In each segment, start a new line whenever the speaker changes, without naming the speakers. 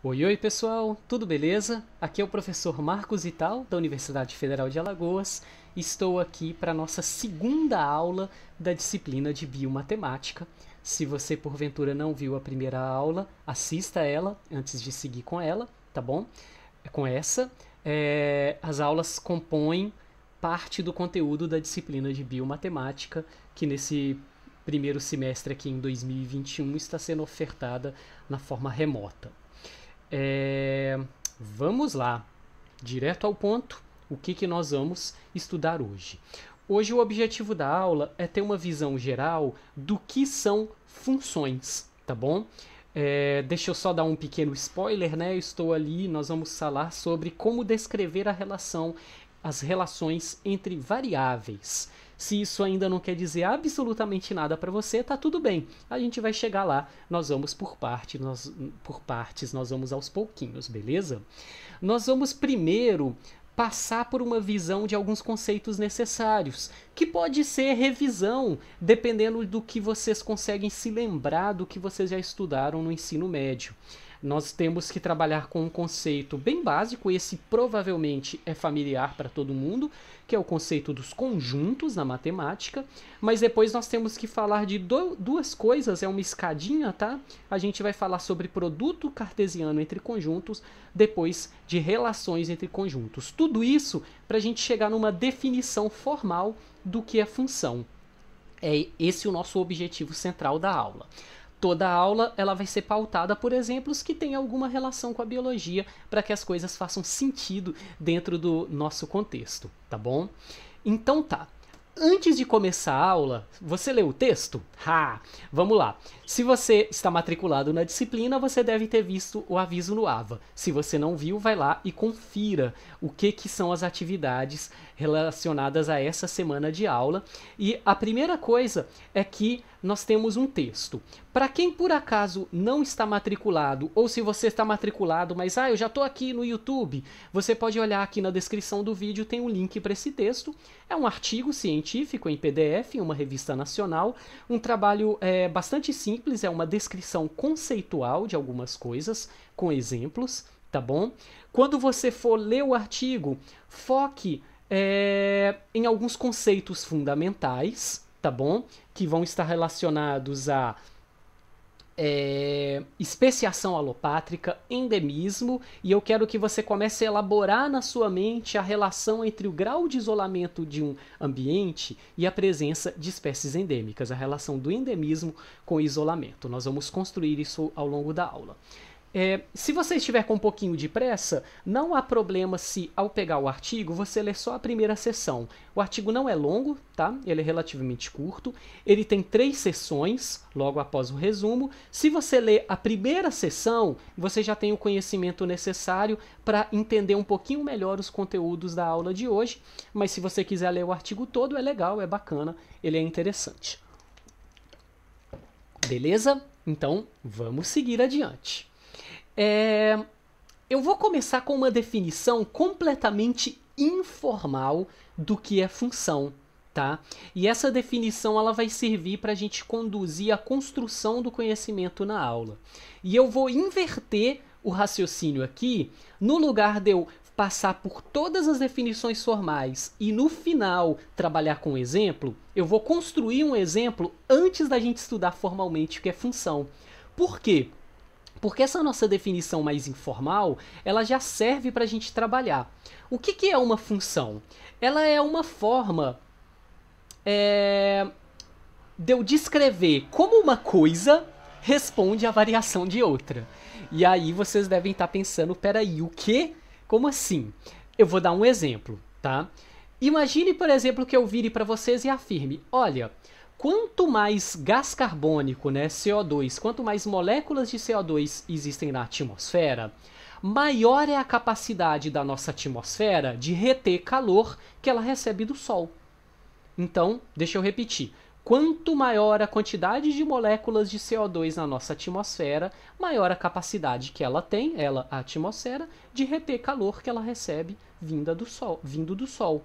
Oi, oi pessoal, tudo beleza? Aqui é o professor Marcos Ital, da Universidade Federal de Alagoas. Estou aqui para a nossa segunda aula da disciplina de Biomatemática. Se você porventura não viu a primeira aula, assista ela antes de seguir com ela, tá bom? Com essa. É, as aulas compõem parte do conteúdo da disciplina de Biomatemática, que nesse primeiro semestre aqui em 2021 está sendo ofertada na forma remota. É, vamos lá, direto ao ponto, o que, que nós vamos estudar hoje? Hoje o objetivo da aula é ter uma visão geral do que são funções, tá bom? É, deixa eu só dar um pequeno spoiler, né? Eu estou ali, nós vamos falar sobre como descrever a relação, as relações entre variáveis. Se isso ainda não quer dizer absolutamente nada para você, tá tudo bem. A gente vai chegar lá, nós vamos por parte, nós por partes, nós vamos aos pouquinhos, beleza? Nós vamos primeiro passar por uma visão de alguns conceitos necessários, que pode ser revisão, dependendo do que vocês conseguem se lembrar do que vocês já estudaram no ensino médio nós temos que trabalhar com um conceito bem básico, esse provavelmente é familiar para todo mundo, que é o conceito dos conjuntos na matemática, mas depois nós temos que falar de do, duas coisas, é uma escadinha, tá? A gente vai falar sobre produto cartesiano entre conjuntos, depois de relações entre conjuntos. Tudo isso para a gente chegar numa definição formal do que é função. É esse o nosso objetivo central da aula. Toda aula ela vai ser pautada por exemplos que têm alguma relação com a biologia para que as coisas façam sentido dentro do nosso contexto, tá bom? Então tá. Antes de começar a aula, você leu o texto? Ha! Vamos lá. Se você está matriculado na disciplina, você deve ter visto o aviso no AVA. Se você não viu, vai lá e confira o que, que são as atividades relacionadas a essa semana de aula. E a primeira coisa é que nós temos um texto. Para quem por acaso não está matriculado, ou se você está matriculado, mas ah, eu já estou aqui no YouTube, você pode olhar aqui na descrição do vídeo, tem um link para esse texto. É um artigo científico em PDF, em uma revista nacional, um trabalho é, bastante simples, é uma descrição conceitual de algumas coisas, com exemplos, tá bom? Quando você for ler o artigo, foque é, em alguns conceitos fundamentais, tá bom? Que vão estar relacionados a é, especiação alopátrica, endemismo, e eu quero que você comece a elaborar na sua mente a relação entre o grau de isolamento de um ambiente e a presença de espécies endêmicas, a relação do endemismo com o isolamento. Nós vamos construir isso ao longo da aula. É, se você estiver com um pouquinho de pressa, não há problema se, ao pegar o artigo, você ler só a primeira sessão. O artigo não é longo, tá? Ele é relativamente curto. Ele tem três sessões, logo após o resumo. Se você ler a primeira sessão, você já tem o conhecimento necessário para entender um pouquinho melhor os conteúdos da aula de hoje. Mas se você quiser ler o artigo todo, é legal, é bacana, ele é interessante. Beleza? Então, vamos seguir adiante. É... Eu vou começar com uma definição completamente informal do que é função, tá? E essa definição ela vai servir para a gente conduzir a construção do conhecimento na aula. E eu vou inverter o raciocínio aqui, no lugar de eu passar por todas as definições formais e no final trabalhar com um exemplo, eu vou construir um exemplo antes da gente estudar formalmente o que é função. Por quê? Porque essa nossa definição mais informal, ela já serve para a gente trabalhar. O que, que é uma função? Ela é uma forma é, de eu descrever como uma coisa responde à variação de outra. E aí vocês devem estar tá pensando, peraí, o quê? Como assim? Eu vou dar um exemplo, tá? Imagine, por exemplo, que eu vire para vocês e afirme, olha, quanto mais gás carbônico, né, CO2, quanto mais moléculas de CO2 existem na atmosfera, maior é a capacidade da nossa atmosfera de reter calor que ela recebe do Sol. Então, deixa eu repetir. Quanto maior a quantidade de moléculas de CO2 na nossa atmosfera, maior a capacidade que ela tem, ela, a atmosfera, de reter calor que ela recebe vinda do sol, vindo do Sol.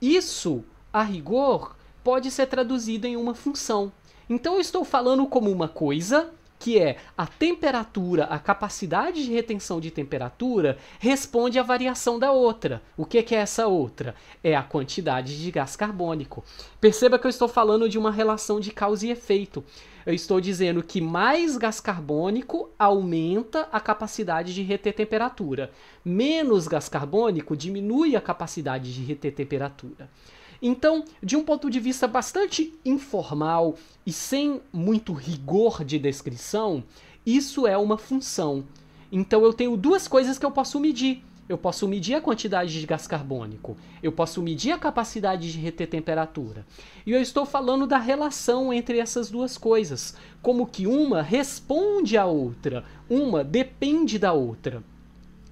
Isso, a rigor, pode ser traduzido em uma função. Então eu estou falando como uma coisa que é a temperatura, a capacidade de retenção de temperatura responde à variação da outra. O que, que é essa outra? É a quantidade de gás carbônico. Perceba que eu estou falando de uma relação de causa e efeito. Eu estou dizendo que mais gás carbônico aumenta a capacidade de reter temperatura. Menos gás carbônico diminui a capacidade de reter temperatura. Então, de um ponto de vista bastante informal e sem muito rigor de descrição, isso é uma função. Então, eu tenho duas coisas que eu posso medir. Eu posso medir a quantidade de gás carbônico, eu posso medir a capacidade de reter temperatura. E eu estou falando da relação entre essas duas coisas, como que uma responde à outra, uma depende da outra.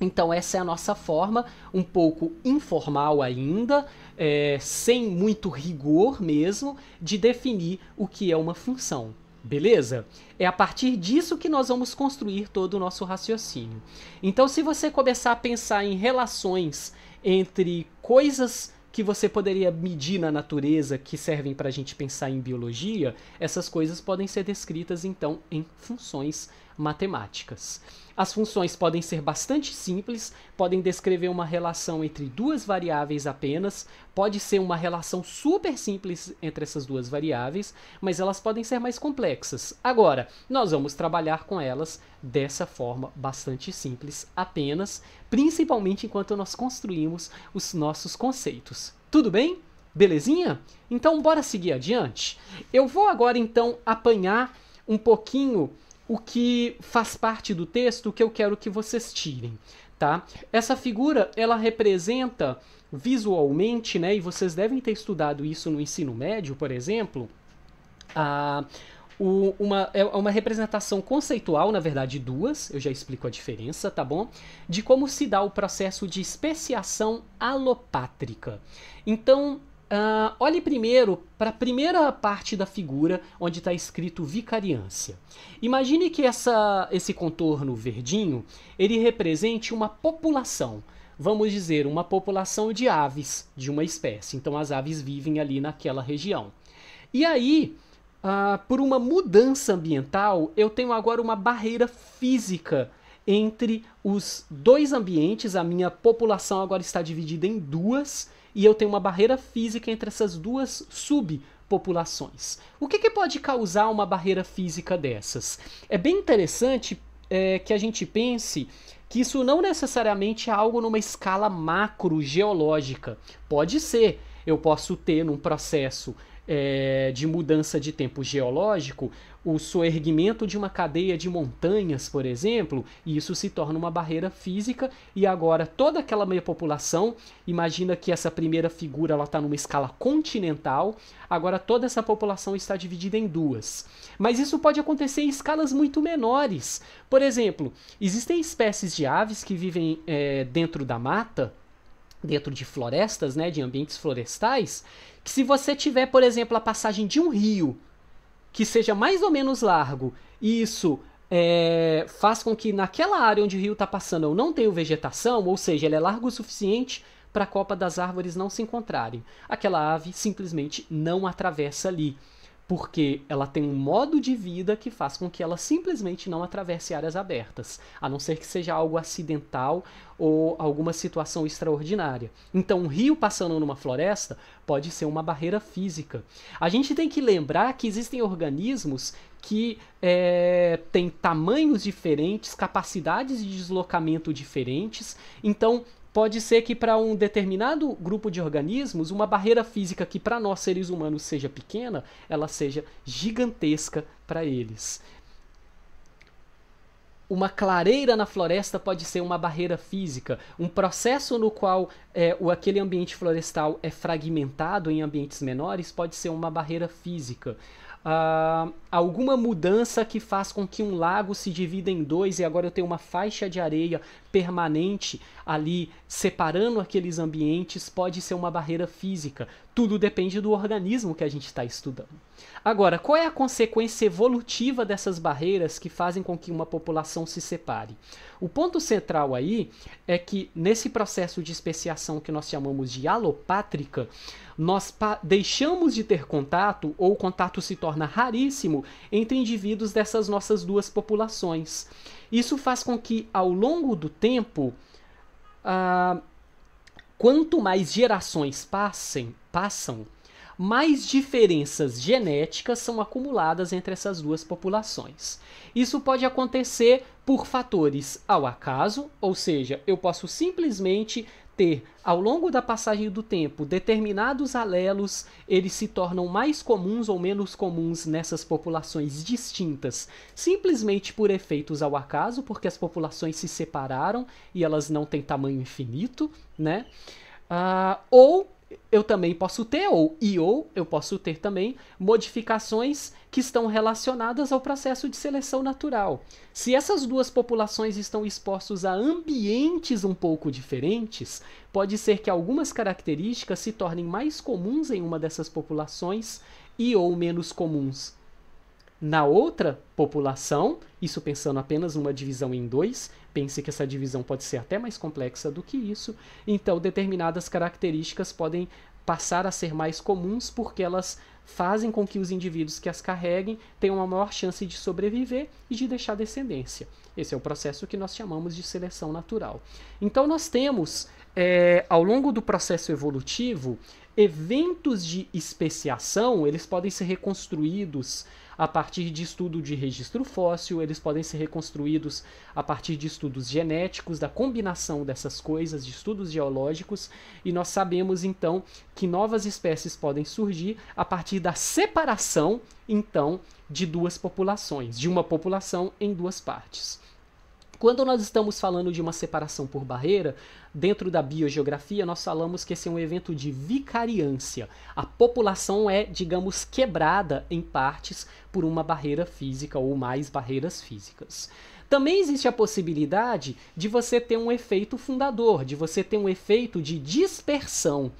Então, essa é a nossa forma, um pouco informal ainda, é, sem muito rigor mesmo, de definir o que é uma função. Beleza? É a partir disso que nós vamos construir todo o nosso raciocínio. Então, se você começar a pensar em relações entre coisas que você poderia medir na natureza que servem para a gente pensar em biologia, essas coisas podem ser descritas então em funções matemáticas. As funções podem ser bastante simples, podem descrever uma relação entre duas variáveis apenas, pode ser uma relação super simples entre essas duas variáveis, mas elas podem ser mais complexas. Agora, nós vamos trabalhar com elas dessa forma bastante simples apenas, principalmente enquanto nós construímos os nossos conceitos. Tudo bem? Belezinha? Então bora seguir adiante. Eu vou agora então apanhar um pouquinho o que faz parte do texto que eu quero que vocês tirem, tá? Essa figura, ela representa visualmente, né, e vocês devem ter estudado isso no ensino médio, por exemplo, a o, uma, é uma representação conceitual, na verdade duas, eu já explico a diferença, tá bom? De como se dá o processo de especiação alopátrica. Então, Uh, olhe primeiro para a primeira parte da figura onde está escrito vicariância. Imagine que essa, esse contorno verdinho ele represente uma população. Vamos dizer, uma população de aves de uma espécie. Então as aves vivem ali naquela região. E aí, uh, por uma mudança ambiental, eu tenho agora uma barreira física entre os dois ambientes. A minha população agora está dividida em duas e eu tenho uma barreira física entre essas duas subpopulações. O que, que pode causar uma barreira física dessas? É bem interessante é, que a gente pense que isso não necessariamente é algo numa escala macro geológica. Pode ser, eu posso ter num processo é, de mudança de tempo geológico o soerguimento de uma cadeia de montanhas, por exemplo, e isso se torna uma barreira física, e agora toda aquela meia população, imagina que essa primeira figura está numa escala continental, agora toda essa população está dividida em duas. Mas isso pode acontecer em escalas muito menores. Por exemplo, existem espécies de aves que vivem é, dentro da mata, dentro de florestas, né, de ambientes florestais, que se você tiver, por exemplo, a passagem de um rio que seja mais ou menos largo e isso é, faz com que naquela área onde o rio está passando eu não tenho vegetação, ou seja, ele é largo o suficiente para a copa das árvores não se encontrarem. Aquela ave simplesmente não atravessa ali porque ela tem um modo de vida que faz com que ela simplesmente não atravesse áreas abertas, a não ser que seja algo acidental ou alguma situação extraordinária. Então, um rio passando numa floresta pode ser uma barreira física. A gente tem que lembrar que existem organismos que é, têm tamanhos diferentes, capacidades de deslocamento diferentes. Então, pode ser que para um determinado grupo de organismos, uma barreira física que para nós seres humanos seja pequena, ela seja gigantesca para eles. Uma clareira na floresta pode ser uma barreira física, um processo no qual é, o, aquele ambiente florestal é fragmentado em ambientes menores pode ser uma barreira física. Uh, alguma mudança que faz com que um lago se divida em dois e agora eu tenho uma faixa de areia permanente ali separando aqueles ambientes pode ser uma barreira física. Tudo depende do organismo que a gente está estudando. Agora, qual é a consequência evolutiva dessas barreiras que fazem com que uma população se separe? O ponto central aí é que nesse processo de especiação que nós chamamos de alopátrica, nós deixamos de ter contato, ou o contato se torna raríssimo, entre indivíduos dessas nossas duas populações. Isso faz com que, ao longo do tempo, ah, quanto mais gerações passem, passam, mais diferenças genéticas são acumuladas entre essas duas populações. Isso pode acontecer por fatores ao acaso, ou seja, eu posso simplesmente ter, ao longo da passagem do tempo, determinados alelos, eles se tornam mais comuns ou menos comuns nessas populações distintas, simplesmente por efeitos ao acaso, porque as populações se separaram e elas não têm tamanho infinito, né? Uh, ou eu também posso ter, ou e ou eu posso ter também modificações que estão relacionadas ao processo de seleção natural. Se essas duas populações estão expostas a ambientes um pouco diferentes, pode ser que algumas características se tornem mais comuns em uma dessas populações e ou menos comuns na outra população, isso pensando apenas numa divisão em dois, Pense que essa divisão pode ser até mais complexa do que isso, então determinadas características podem passar a ser mais comuns porque elas fazem com que os indivíduos que as carreguem tenham uma maior chance de sobreviver e de deixar descendência. Esse é o processo que nós chamamos de seleção natural. Então, nós temos, é, ao longo do processo evolutivo, eventos de especiação, eles podem ser reconstruídos a partir de estudo de registro fóssil, eles podem ser reconstruídos a partir de estudos genéticos, da combinação dessas coisas, de estudos geológicos, e nós sabemos então que novas espécies podem surgir a partir da separação, então, de duas populações, de uma população em duas partes. Quando nós estamos falando de uma separação por barreira, dentro da biogeografia nós falamos que esse é um evento de vicariância. A população é, digamos, quebrada em partes por uma barreira física ou mais barreiras físicas. Também existe a possibilidade de você ter um efeito fundador, de você ter um efeito de dispersão.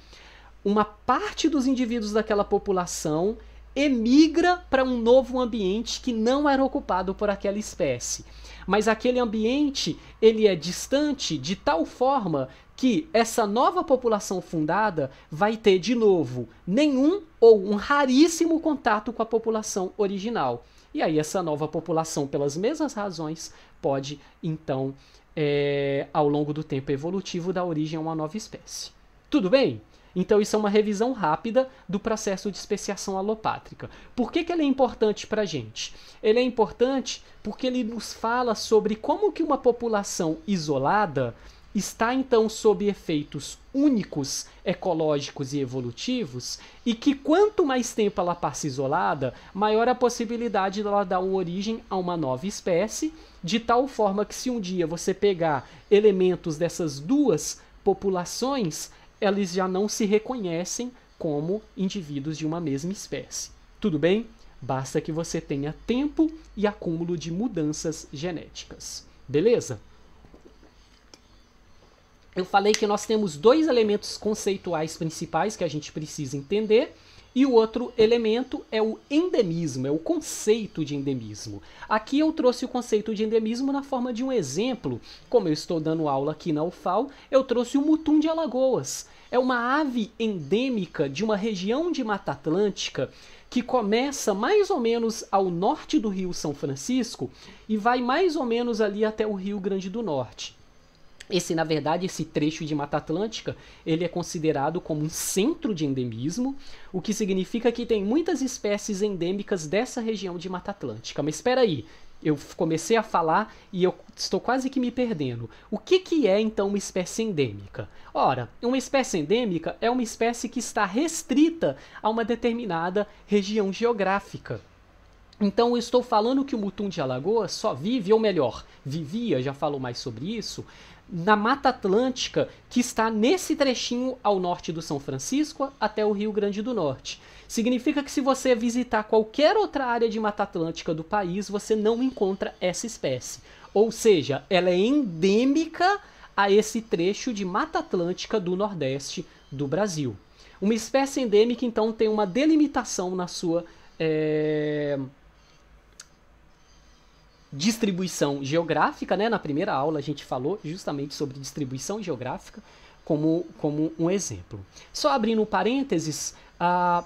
Uma parte dos indivíduos daquela população emigra para um novo ambiente que não era ocupado por aquela espécie mas aquele ambiente ele é distante de tal forma que essa nova população fundada vai ter de novo nenhum ou um raríssimo contato com a população original. E aí essa nova população, pelas mesmas razões, pode então, é, ao longo do tempo evolutivo, dar origem a uma nova espécie. Tudo bem? Então isso é uma revisão rápida do processo de especiação alopátrica. Por que, que ele é importante para a gente? Ele é importante porque ele nos fala sobre como que uma população isolada está então sob efeitos únicos, ecológicos e evolutivos, e que quanto mais tempo ela passa isolada, maior a possibilidade dela dar origem a uma nova espécie, de tal forma que se um dia você pegar elementos dessas duas populações, eles já não se reconhecem como indivíduos de uma mesma espécie. Tudo bem? Basta que você tenha tempo e acúmulo de mudanças genéticas. Beleza? Eu falei que nós temos dois elementos conceituais principais que a gente precisa entender e o outro elemento é o endemismo, é o conceito de endemismo. Aqui eu trouxe o conceito de endemismo na forma de um exemplo. Como eu estou dando aula aqui na UFAL, eu trouxe o mutum de Alagoas. É uma ave endêmica de uma região de Mata Atlântica que começa mais ou menos ao norte do Rio São Francisco e vai mais ou menos ali até o Rio Grande do Norte. Esse, na verdade, esse trecho de Mata Atlântica, ele é considerado como um centro de endemismo, o que significa que tem muitas espécies endêmicas dessa região de Mata Atlântica. Mas espera aí, eu comecei a falar e eu estou quase que me perdendo. O que, que é então uma espécie endêmica? Ora, uma espécie endêmica é uma espécie que está restrita a uma determinada região geográfica. Então eu estou falando que o mutum de Alagoas só vive, ou melhor, vivia, já falo mais sobre isso, na Mata Atlântica, que está nesse trechinho ao norte do São Francisco até o Rio Grande do Norte. Significa que se você visitar qualquer outra área de Mata Atlântica do país, você não encontra essa espécie. Ou seja, ela é endêmica a esse trecho de Mata Atlântica do Nordeste do Brasil. Uma espécie endêmica, então, tem uma delimitação na sua. É distribuição geográfica, né? Na primeira aula a gente falou justamente sobre distribuição geográfica como, como um exemplo. Só abrindo parênteses, a,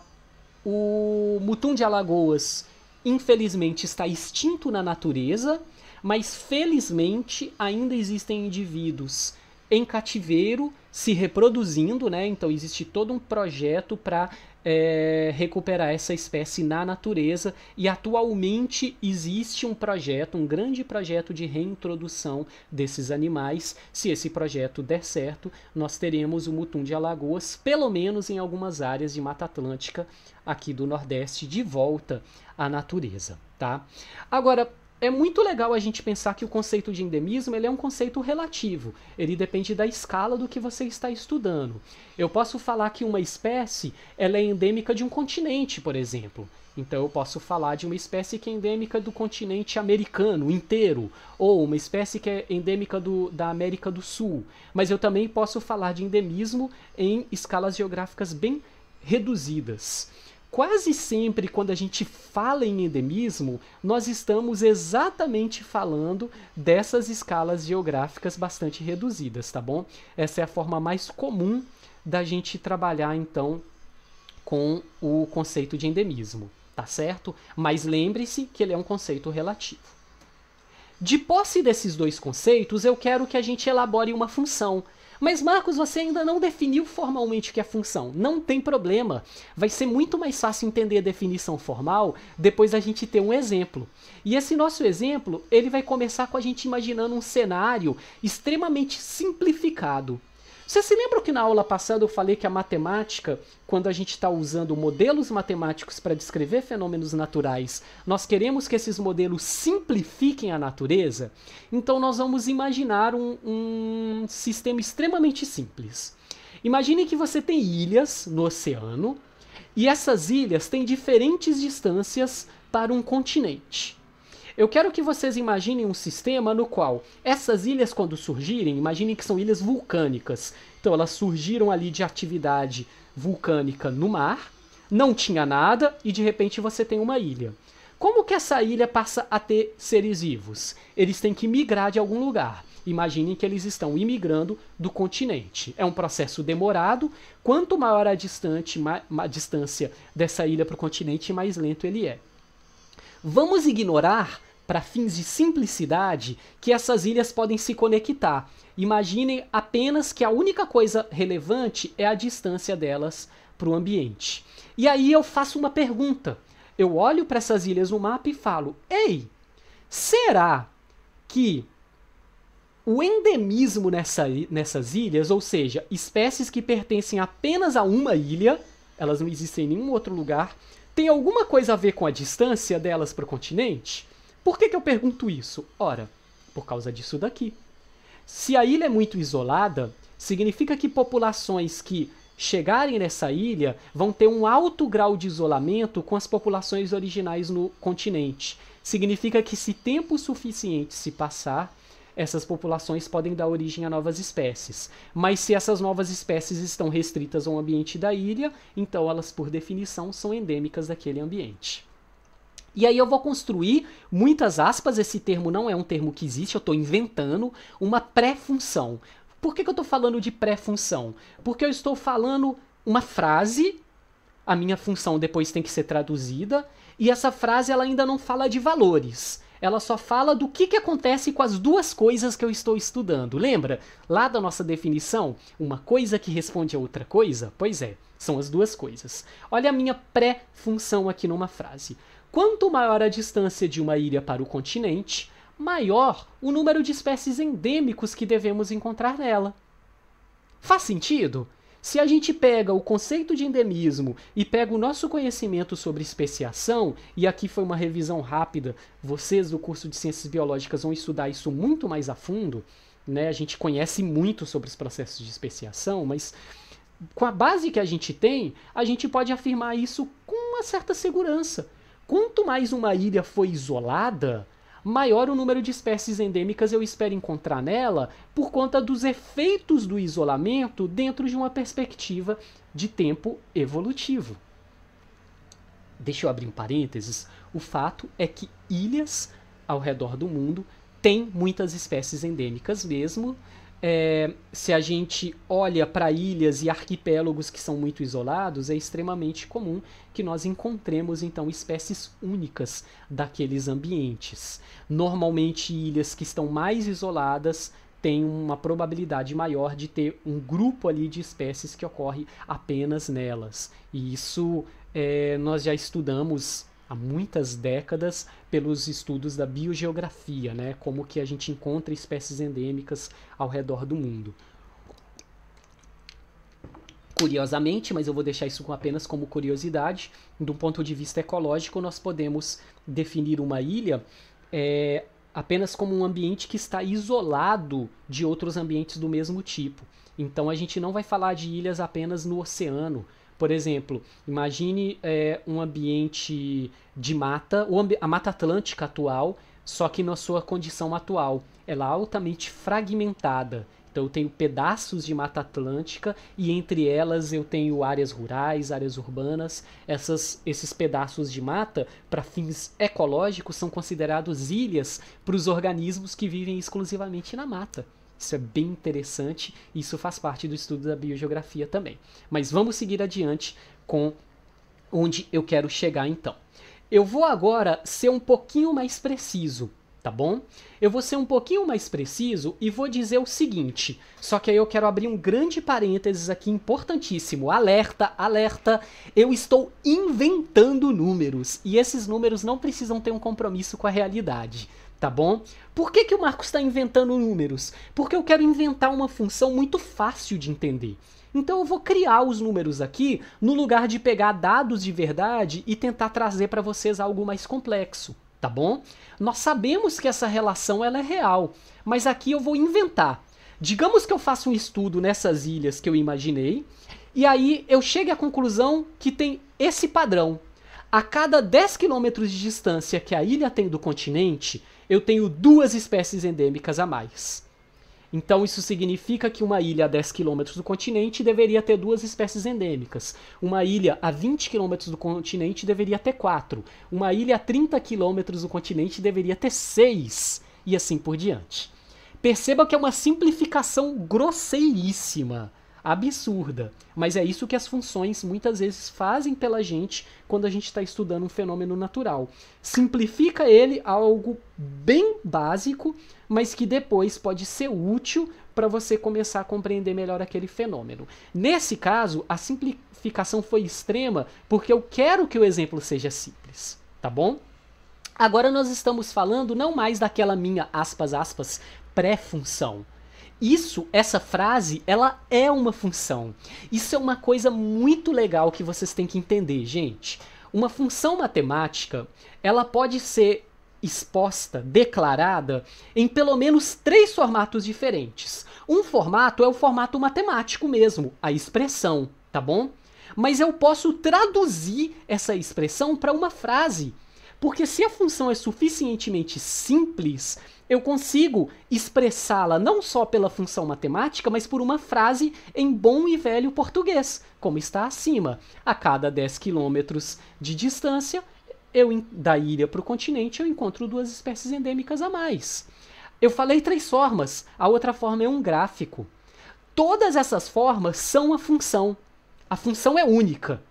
o mutum de Alagoas infelizmente está extinto na natureza, mas felizmente ainda existem indivíduos em cativeiro se reproduzindo, né? Então existe todo um projeto para é, recuperar essa espécie na natureza e atualmente existe um projeto, um grande projeto de reintrodução desses animais. Se esse projeto der certo, nós teremos o mutum de Alagoas, pelo menos em algumas áreas de Mata Atlântica aqui do Nordeste, de volta à natureza, tá? Agora, é muito legal a gente pensar que o conceito de endemismo ele é um conceito relativo. Ele depende da escala do que você está estudando. Eu posso falar que uma espécie ela é endêmica de um continente, por exemplo. Então eu posso falar de uma espécie que é endêmica do continente americano inteiro, ou uma espécie que é endêmica do, da América do Sul. Mas eu também posso falar de endemismo em escalas geográficas bem reduzidas. Quase sempre, quando a gente fala em endemismo, nós estamos exatamente falando dessas escalas geográficas bastante reduzidas, tá bom? Essa é a forma mais comum da gente trabalhar, então, com o conceito de endemismo, tá certo? Mas lembre-se que ele é um conceito relativo. De posse desses dois conceitos, eu quero que a gente elabore uma função mas, Marcos, você ainda não definiu formalmente o que é função. Não tem problema. Vai ser muito mais fácil entender a definição formal depois da gente ter um exemplo. E esse nosso exemplo, ele vai começar com a gente imaginando um cenário extremamente simplificado. Você se lembra que na aula passada eu falei que a matemática, quando a gente está usando modelos matemáticos para descrever fenômenos naturais, nós queremos que esses modelos simplifiquem a natureza? Então nós vamos imaginar um, um sistema extremamente simples. Imagine que você tem ilhas no oceano e essas ilhas têm diferentes distâncias para um continente. Eu quero que vocês imaginem um sistema no qual essas ilhas, quando surgirem, imaginem que são ilhas vulcânicas. Então, elas surgiram ali de atividade vulcânica no mar, não tinha nada e de repente você tem uma ilha. Como que essa ilha passa a ter seres vivos? Eles têm que migrar de algum lugar. Imaginem que eles estão imigrando do continente. É um processo demorado. Quanto maior a, ma a distância dessa ilha para o continente, mais lento ele é. Vamos ignorar, para fins de simplicidade, que essas ilhas podem se conectar. Imaginem apenas que a única coisa relevante é a distância delas para o ambiente. E aí eu faço uma pergunta. Eu olho para essas ilhas no mapa e falo: Ei, será que o endemismo nessa, nessas ilhas, ou seja, espécies que pertencem apenas a uma ilha, elas não existem em nenhum outro lugar, tem alguma coisa a ver com a distância delas para o continente? Por que, que eu pergunto isso? Ora, por causa disso daqui. Se a ilha é muito isolada, significa que populações que chegarem nessa ilha vão ter um alto grau de isolamento com as populações originais no continente. Significa que se tempo suficiente se passar, essas populações podem dar origem a novas espécies. Mas se essas novas espécies estão restritas ao ambiente da ilha, então elas, por definição, são endêmicas daquele ambiente. E aí eu vou construir, muitas aspas, esse termo não é um termo que existe, eu estou inventando, uma pré-função. Por que, que eu estou falando de pré-função? Porque eu estou falando uma frase, a minha função depois tem que ser traduzida, e essa frase ela ainda não fala de valores ela só fala do que, que acontece com as duas coisas que eu estou estudando. Lembra? Lá da nossa definição, uma coisa que responde a outra coisa? Pois é, são as duas coisas. Olha a minha pré-função aqui numa frase. Quanto maior a distância de uma ilha para o continente, maior o número de espécies endêmicos que devemos encontrar nela. Faz sentido? Se a gente pega o conceito de endemismo e pega o nosso conhecimento sobre especiação, e aqui foi uma revisão rápida, vocês do curso de Ciências Biológicas vão estudar isso muito mais a fundo, né? A gente conhece muito sobre os processos de especiação, mas com a base que a gente tem, a gente pode afirmar isso com uma certa segurança. Quanto mais uma ilha foi isolada, maior o número de espécies endêmicas eu espero encontrar nela por conta dos efeitos do isolamento dentro de uma perspectiva de tempo evolutivo. Deixa eu abrir um parênteses. O fato é que ilhas ao redor do mundo têm muitas espécies endêmicas mesmo, é, se a gente olha para ilhas e arquipélagos que são muito isolados, é extremamente comum que nós encontremos então espécies únicas daqueles ambientes. Normalmente, ilhas que estão mais isoladas têm uma probabilidade maior de ter um grupo ali de espécies que ocorre apenas nelas. E isso é, nós já estudamos há muitas décadas pelos estudos da biogeografia, né? Como que a gente encontra espécies endêmicas ao redor do mundo. Curiosamente, mas eu vou deixar isso apenas como curiosidade, do ponto de vista ecológico, nós podemos definir uma ilha é, apenas como um ambiente que está isolado de outros ambientes do mesmo tipo. Então a gente não vai falar de ilhas apenas no oceano, por exemplo, imagine é, um ambiente de mata, a Mata Atlântica atual, só que na sua condição atual. Ela é altamente fragmentada. Então eu tenho pedaços de Mata Atlântica e entre elas eu tenho áreas rurais, áreas urbanas. Essas, esses pedaços de mata, para fins ecológicos, são considerados ilhas para os organismos que vivem exclusivamente na mata. Isso é bem interessante, isso faz parte do estudo da biogeografia também. Mas vamos seguir adiante com onde eu quero chegar então. Eu vou agora ser um pouquinho mais preciso, tá bom? Eu vou ser um pouquinho mais preciso e vou dizer o seguinte, só que aí eu quero abrir um grande parênteses aqui importantíssimo. Alerta, alerta, eu estou inventando números e esses números não precisam ter um compromisso com a realidade, tá bom? Por que, que o Marcos está inventando números? Porque eu quero inventar uma função muito fácil de entender. Então eu vou criar os números aqui no lugar de pegar dados de verdade e tentar trazer para vocês algo mais complexo, tá bom? Nós sabemos que essa relação ela é real, mas aqui eu vou inventar. Digamos que eu faça um estudo nessas ilhas que eu imaginei, e aí eu chegue à conclusão que tem esse padrão. A cada 10 quilômetros de distância que a ilha tem do continente, eu tenho duas espécies endêmicas a mais. Então isso significa que uma ilha a 10 km do continente deveria ter duas espécies endêmicas. Uma ilha a 20 km do continente deveria ter quatro. Uma ilha a 30 km do continente deveria ter seis. E assim por diante. Perceba que é uma simplificação grosseiríssima absurda. Mas é isso que as funções muitas vezes fazem pela gente quando a gente está estudando um fenômeno natural. Simplifica ele a algo bem básico, mas que depois pode ser útil para você começar a compreender melhor aquele fenômeno. Nesse caso, a simplificação foi extrema porque eu quero que o exemplo seja simples, tá bom? Agora nós estamos falando não mais daquela minha aspas aspas pré-função isso, essa frase, ela é uma função. Isso é uma coisa muito legal que vocês têm que entender, gente. Uma função matemática, ela pode ser exposta, declarada, em pelo menos três formatos diferentes. Um formato é o formato matemático mesmo, a expressão, tá bom? Mas eu posso traduzir essa expressão para uma frase porque se a função é suficientemente simples, eu consigo expressá-la não só pela função matemática, mas por uma frase em bom e velho português, como está acima. A cada 10 quilômetros de distância, eu da ilha para o continente, eu encontro duas espécies endêmicas a mais. Eu falei três formas, a outra forma é um gráfico. Todas essas formas são a função. A função é única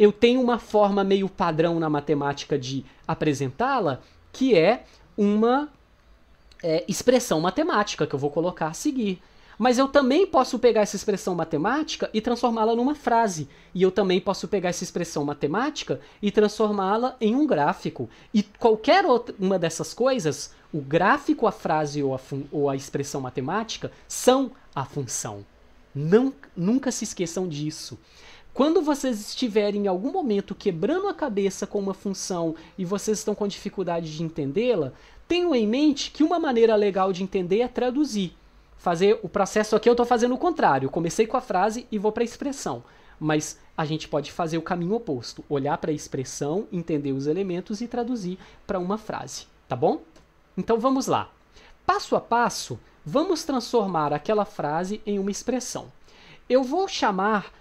eu tenho uma forma meio padrão na matemática de apresentá-la, que é uma é, expressão matemática que eu vou colocar a seguir. Mas eu também posso pegar essa expressão matemática e transformá-la numa frase. E eu também posso pegar essa expressão matemática e transformá-la em um gráfico. E qualquer outra, uma dessas coisas, o gráfico, a frase ou a, ou a expressão matemática, são a função. Não, nunca se esqueçam disso. Quando vocês estiverem em algum momento quebrando a cabeça com uma função e vocês estão com dificuldade de entendê-la, tenham em mente que uma maneira legal de entender é traduzir. Fazer o processo aqui eu estou fazendo o contrário. comecei com a frase e vou para a expressão. Mas a gente pode fazer o caminho oposto: olhar para a expressão, entender os elementos e traduzir para uma frase. Tá bom? Então vamos lá. Passo a passo, vamos transformar aquela frase em uma expressão. Eu vou chamar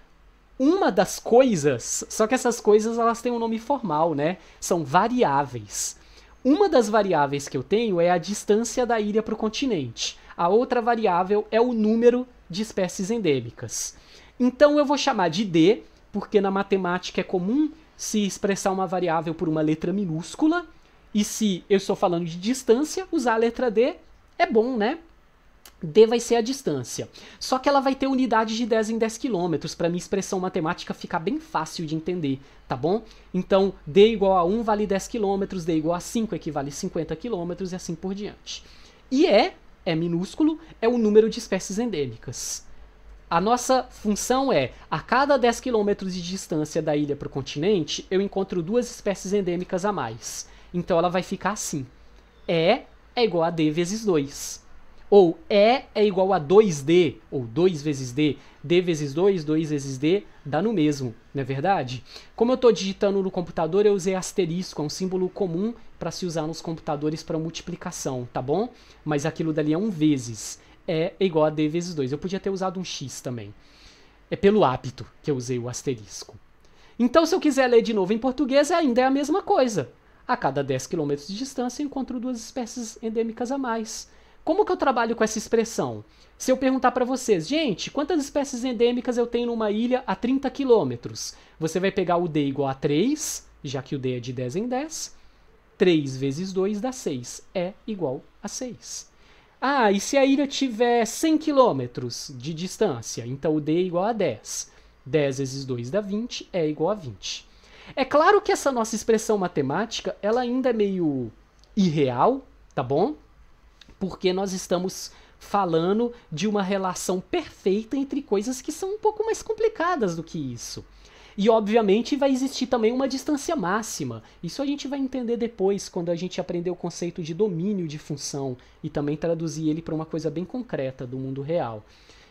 uma das coisas, só que essas coisas elas têm um nome formal, né? São variáveis. Uma das variáveis que eu tenho é a distância da ilha para o continente. A outra variável é o número de espécies endêmicas. Então eu vou chamar de D, porque na matemática é comum se expressar uma variável por uma letra minúscula. E se eu estou falando de distância, usar a letra D é bom, né? D vai ser a distância. Só que ela vai ter unidade de 10 em 10 km, para minha expressão matemática ficar bem fácil de entender, tá bom? Então, D igual a 1 vale 10 km, D igual a 5 equivale 50 km e assim por diante. E E é minúsculo, é o número de espécies endêmicas. A nossa função é, a cada 10 km de distância da ilha para o continente, eu encontro duas espécies endêmicas a mais. Então ela vai ficar assim. E é igual a D vezes 2. Ou E é igual a 2D, ou 2 vezes D, D vezes 2, 2 vezes D, dá no mesmo, não é verdade? Como eu estou digitando no computador, eu usei asterisco, é um símbolo comum para se usar nos computadores para multiplicação, tá bom? Mas aquilo dali é um vezes, é igual a D vezes 2. Eu podia ter usado um X também. É pelo hábito que eu usei o asterisco. Então, se eu quiser ler de novo em português, ainda é a mesma coisa. A cada 10 km de distância, eu encontro duas espécies endêmicas a mais. Como que eu trabalho com essa expressão? Se eu perguntar para vocês, gente, quantas espécies endêmicas eu tenho numa ilha a 30 quilômetros? Você vai pegar o D igual a 3, já que o D é de 10 em 10. 3 vezes 2 dá 6. É igual a 6. Ah, e se a ilha tiver 100 quilômetros de distância? Então o D é igual a 10. 10 vezes 2 dá 20, é igual a 20. É claro que essa nossa expressão matemática, ela ainda é meio irreal, tá bom? porque nós estamos falando de uma relação perfeita entre coisas que são um pouco mais complicadas do que isso. E obviamente vai existir também uma distância máxima. Isso a gente vai entender depois, quando a gente aprender o conceito de domínio de função e também traduzir ele para uma coisa bem concreta do mundo real.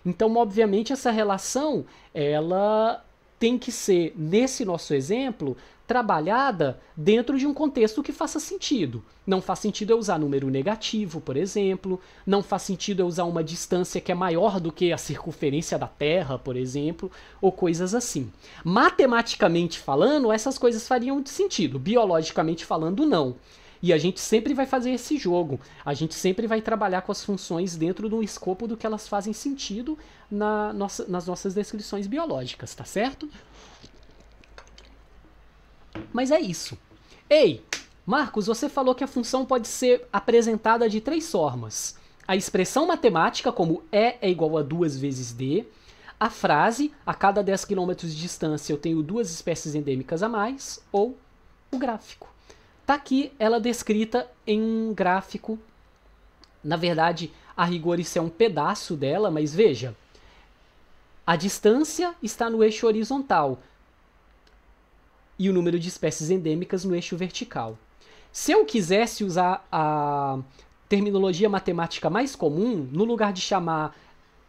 Então, obviamente, essa relação ela tem que ser, nesse nosso exemplo, trabalhada dentro de um contexto que faça sentido. Não faz sentido eu usar número negativo, por exemplo, não faz sentido eu usar uma distância que é maior do que a circunferência da Terra, por exemplo, ou coisas assim. Matematicamente falando, essas coisas fariam sentido, biologicamente falando, não. E a gente sempre vai fazer esse jogo. A gente sempre vai trabalhar com as funções dentro do escopo do que elas fazem sentido na nossa, nas nossas descrições biológicas, tá certo? Mas é isso. Ei, Marcos, você falou que a função pode ser apresentada de três formas: a expressão matemática, como E é, é igual a 2 vezes D, a frase, a cada 10 km de distância eu tenho duas espécies endêmicas a mais, ou o gráfico. Tá aqui ela descrita em um gráfico. Na verdade, a rigor isso é um pedaço dela, mas veja. A distância está no eixo horizontal e o número de espécies endêmicas no eixo vertical. Se eu quisesse usar a terminologia matemática mais comum, no lugar de chamar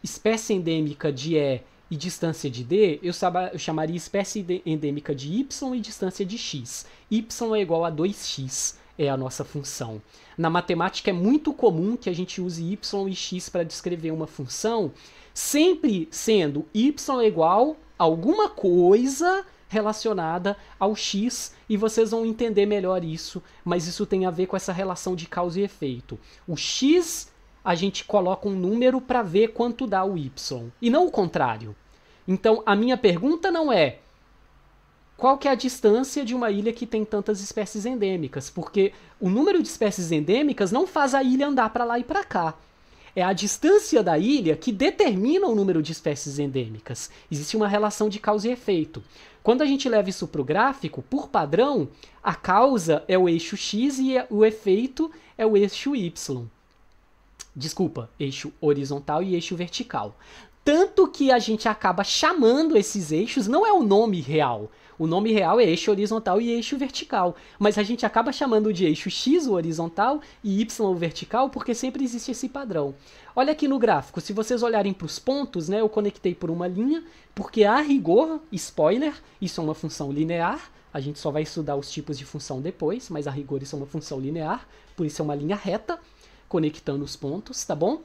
espécie endêmica de E e distância de D, eu, chamaria espécie endêmica de Y e distância de X. Y é igual a 2x, é a nossa função. Na matemática é muito comum que a gente use Y e X para descrever uma função, sempre sendo Y é igual a alguma coisa relacionada ao X e vocês vão entender melhor isso, mas isso tem a ver com essa relação de causa e efeito. O X a gente coloca um número para ver quanto dá o Y e não o contrário. Então a minha pergunta não é qual que é a distância de uma ilha que tem tantas espécies endêmicas, porque o número de espécies endêmicas não faz a ilha andar para lá e para cá é a distância da ilha que determina o número de espécies endêmicas. Existe uma relação de causa e efeito. Quando a gente leva isso para o gráfico, por padrão, a causa é o eixo x e é, o efeito é o eixo y. Desculpa, eixo horizontal e eixo vertical. Tanto que a gente acaba chamando esses eixos, não é o nome real, o nome real é eixo horizontal e eixo vertical, mas a gente acaba chamando de eixo x o horizontal e y o vertical porque sempre existe esse padrão. Olha aqui no gráfico, se vocês olharem para os pontos, né, eu conectei por uma linha, porque a rigor, spoiler, isso é uma função linear, a gente só vai estudar os tipos de função depois, mas a rigor isso é uma função linear, por isso é uma linha reta conectando os pontos, tá bom?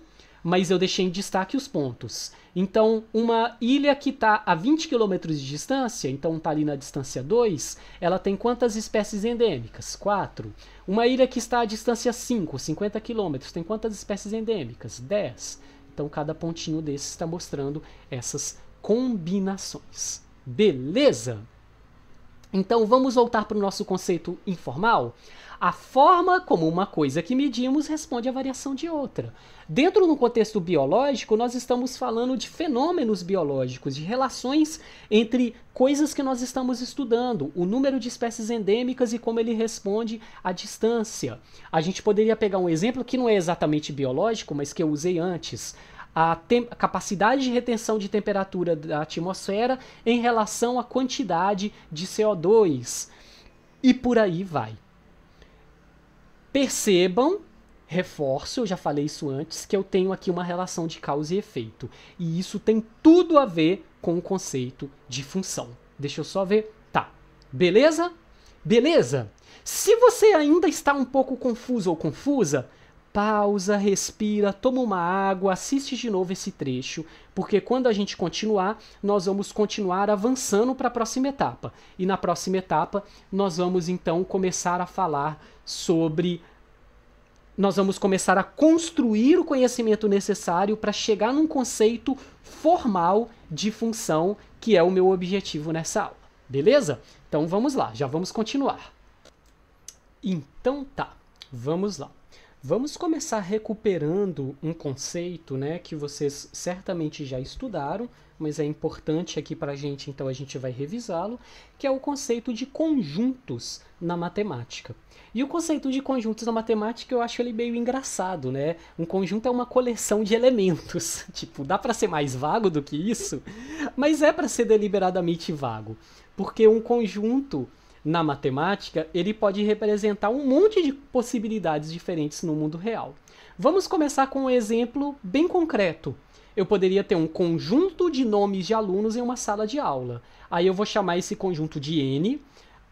mas eu deixei em destaque os pontos. Então, uma ilha que está a 20 km de distância, então está ali na distância 2, ela tem quantas espécies endêmicas? 4. Uma ilha que está a distância 5, 50 km, tem quantas espécies endêmicas? 10. Então, cada pontinho desses está mostrando essas combinações. Beleza? Então, vamos voltar para o nosso conceito informal? A forma como uma coisa que medimos responde à variação de outra. Dentro do contexto biológico, nós estamos falando de fenômenos biológicos, de relações entre coisas que nós estamos estudando, o número de espécies endêmicas e como ele responde à distância. A gente poderia pegar um exemplo que não é exatamente biológico, mas que eu usei antes a capacidade de retenção de temperatura da atmosfera em relação à quantidade de CO2. E por aí vai. Percebam, reforço, eu já falei isso antes, que eu tenho aqui uma relação de causa e efeito. E isso tem tudo a ver com o conceito de função. Deixa eu só ver. Tá. Beleza? Beleza? Se você ainda está um pouco confuso ou confusa, pausa, respira, toma uma água, assiste de novo esse trecho, porque quando a gente continuar, nós vamos continuar avançando para a próxima etapa. E na próxima etapa, nós vamos então começar a falar sobre. Nós vamos começar a construir o conhecimento necessário para chegar num conceito formal de função, que é o meu objetivo nessa aula. Beleza? Então vamos lá, já vamos continuar. Então tá, vamos lá. Vamos começar recuperando um conceito né, que vocês certamente já estudaram, mas é importante aqui para a gente, então a gente vai revisá-lo, que é o conceito de conjuntos na matemática. E o conceito de conjuntos na matemática eu acho ele meio engraçado, né? Um conjunto é uma coleção de elementos. tipo, dá para ser mais vago do que isso? Mas é para ser deliberadamente vago, porque um conjunto na matemática, ele pode representar um monte de possibilidades diferentes no mundo real. Vamos começar com um exemplo bem concreto. Eu poderia ter um conjunto de nomes de alunos em uma sala de aula. Aí eu vou chamar esse conjunto de N.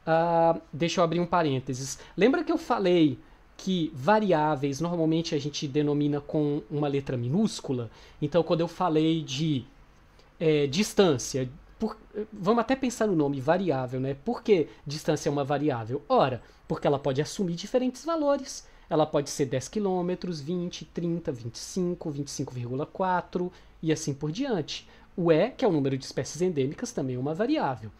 Uh, deixa eu abrir um parênteses. Lembra que eu falei que variáveis normalmente a gente denomina com uma letra minúscula? Então, quando eu falei de é, distância, por, vamos até pensar no nome variável, né? Por que distância é uma variável? Ora, porque ela pode assumir diferentes valores. Ela pode ser 10 km, 20, 30, 25, 25,4 e assim por diante. O E, que é o número de espécies endêmicas, também é uma variável.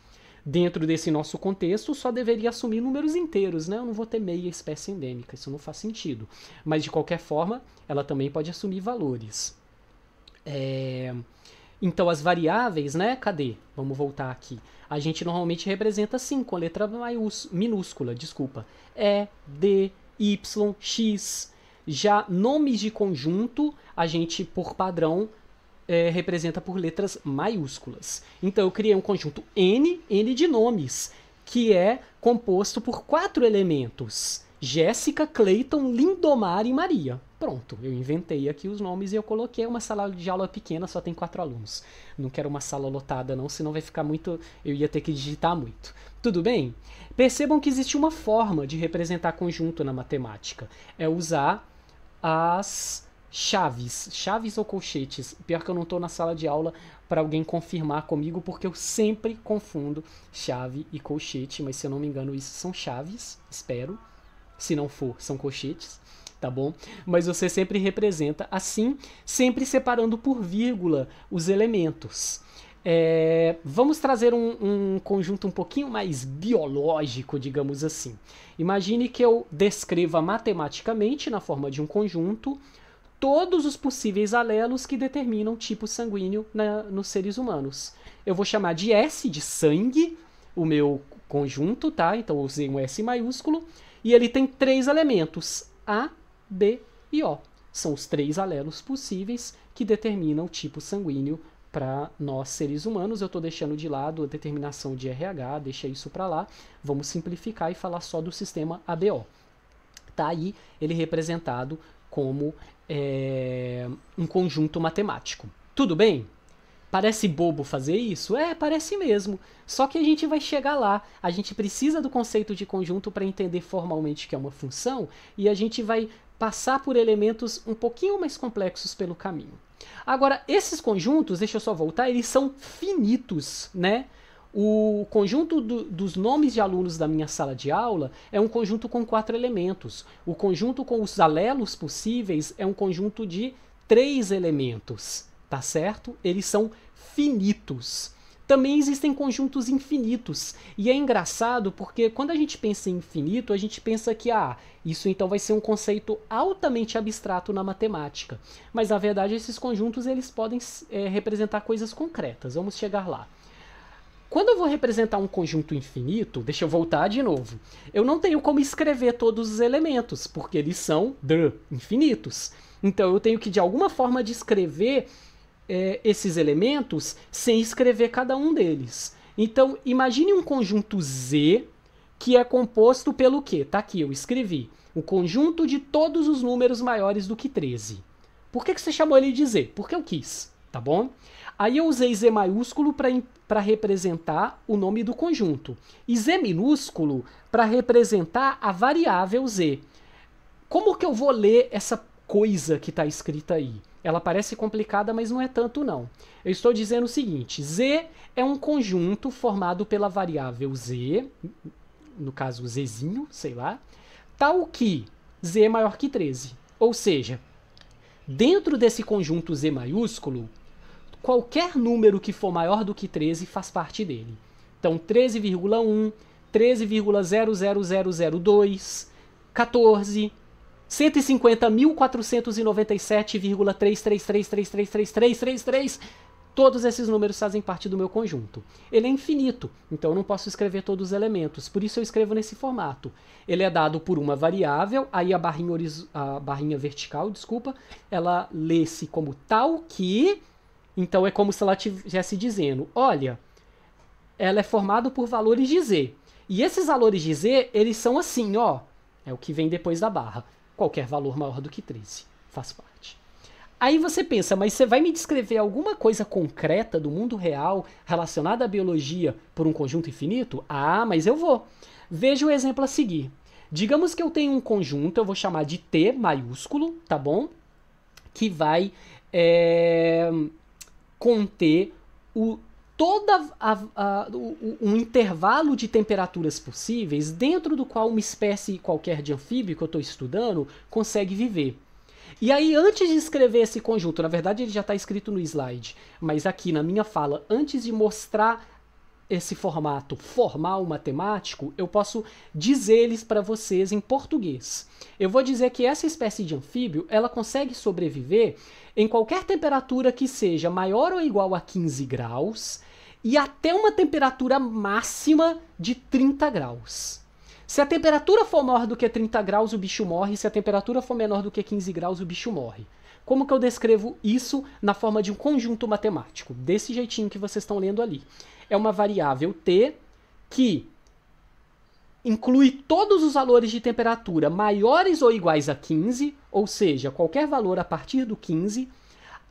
Dentro desse nosso contexto, só deveria assumir números inteiros, né? Eu não vou ter meia espécie endêmica, isso não faz sentido. Mas de qualquer forma, ela também pode assumir valores. É... Então as variáveis, né? Cadê? Vamos voltar aqui. A gente normalmente representa assim, com a letra minúscula, desculpa. E, D, Y, X. Já nomes de conjunto, a gente, por padrão, é, representa por letras maiúsculas. Então eu criei um conjunto N, N de nomes, que é composto por quatro elementos. Jéssica, Cleiton, Lindomar e Maria. Pronto, eu inventei aqui os nomes e eu coloquei uma sala de aula pequena, só tem quatro alunos. Não quero uma sala lotada, não, senão vai ficar muito. Eu ia ter que digitar muito. Tudo bem? Percebam que existe uma forma de representar conjunto na matemática: é usar as chaves, chaves ou colchetes. Pior que eu não estou na sala de aula para alguém confirmar comigo, porque eu sempre confundo chave e colchete, mas se eu não me engano, isso são chaves, espero se não for, são cochetes, tá bom? Mas você sempre representa assim, sempre separando por vírgula os elementos. É, vamos trazer um, um, conjunto um pouquinho mais biológico, digamos assim. Imagine que eu descreva matematicamente, na forma de um conjunto, todos os possíveis alelos que determinam tipo sanguíneo na, nos seres humanos. Eu vou chamar de S de sangue, o meu conjunto, tá? Então usei um S maiúsculo. E ele tem três elementos: A, B e O. São os três alelos possíveis que determinam o tipo sanguíneo para nós seres humanos. Eu estou deixando de lado a determinação de RH, deixa isso para lá. Vamos simplificar e falar só do sistema ABO. Está aí ele representado como é, um conjunto matemático. Tudo bem? Parece bobo fazer isso? É, parece mesmo. Só que a gente vai chegar lá. A gente precisa do conceito de conjunto para entender formalmente que é uma função e a gente vai passar por elementos um pouquinho mais complexos pelo caminho. Agora, esses conjuntos, deixa eu só voltar, eles são finitos, né? O conjunto do, dos nomes de alunos da minha sala de aula é um conjunto com quatro elementos. O conjunto com os alelos possíveis é um conjunto de três elementos tá certo? Eles são finitos. Também existem conjuntos infinitos. E é engraçado porque quando a gente pensa em infinito, a gente pensa que ah, isso então vai ser um conceito altamente abstrato na matemática. Mas na verdade esses conjuntos eles podem é, representar coisas concretas. Vamos chegar lá. Quando eu vou representar um conjunto infinito, deixa eu voltar de novo. Eu não tenho como escrever todos os elementos, porque eles são infinitos. Então eu tenho que de alguma forma descrever é, esses elementos sem escrever cada um deles. Então, imagine um conjunto Z que é composto pelo quê? Tá aqui, eu escrevi. O conjunto de todos os números maiores do que 13. Por que, que você chamou ele de Z? Porque eu quis, tá bom? Aí eu usei Z maiúsculo para representar o nome do conjunto. E Z minúsculo para representar a variável Z. Como que eu vou ler essa coisa que está escrita aí? Ela parece complicada, mas não é tanto não. Eu estou dizendo o seguinte: Z é um conjunto formado pela variável Z, no caso Zzinho, sei lá, tal que Z é maior que 13. Ou seja, dentro desse conjunto Z maiúsculo, qualquer número que for maior do que 13 faz parte dele. Então 13,1, 13,00002, 14, 150.497,3333333333 Todos esses números fazem parte do meu conjunto. Ele é infinito, então eu não posso escrever todos os elementos, por isso eu escrevo nesse formato. Ele é dado por uma variável, aí a barrinha, a barrinha vertical, desculpa, ela lê-se como tal que. Então é como se ela estivesse dizendo: olha, ela é formada por valores de Z. E esses valores de Z, eles são assim, ó. É o que vem depois da barra qualquer valor maior do que 13 faz parte. Aí você pensa, mas você vai me descrever alguma coisa concreta do mundo real relacionada à biologia por um conjunto infinito? Ah, mas eu vou. Veja o exemplo a seguir. Digamos que eu tenho um conjunto, eu vou chamar de T maiúsculo, tá bom? Que vai é, conter o toda a, a, o, um intervalo de temperaturas possíveis dentro do qual uma espécie qualquer de anfíbio que eu estou estudando consegue viver. E aí, antes de escrever esse conjunto, na verdade ele já está escrito no slide, mas aqui na minha fala, antes de mostrar esse formato formal matemático, eu posso dizer lhes para vocês em português. Eu vou dizer que essa espécie de anfíbio, ela consegue sobreviver em qualquer temperatura que seja maior ou igual a 15 graus e até uma temperatura máxima de 30 graus. Se a temperatura for maior do que 30 graus, o bicho morre. Se a temperatura for menor do que 15 graus, o bicho morre. Como que eu descrevo isso na forma de um conjunto matemático? Desse jeitinho que vocês estão lendo ali é uma variável t que inclui todos os valores de temperatura maiores ou iguais a 15, ou seja, qualquer valor a partir do 15,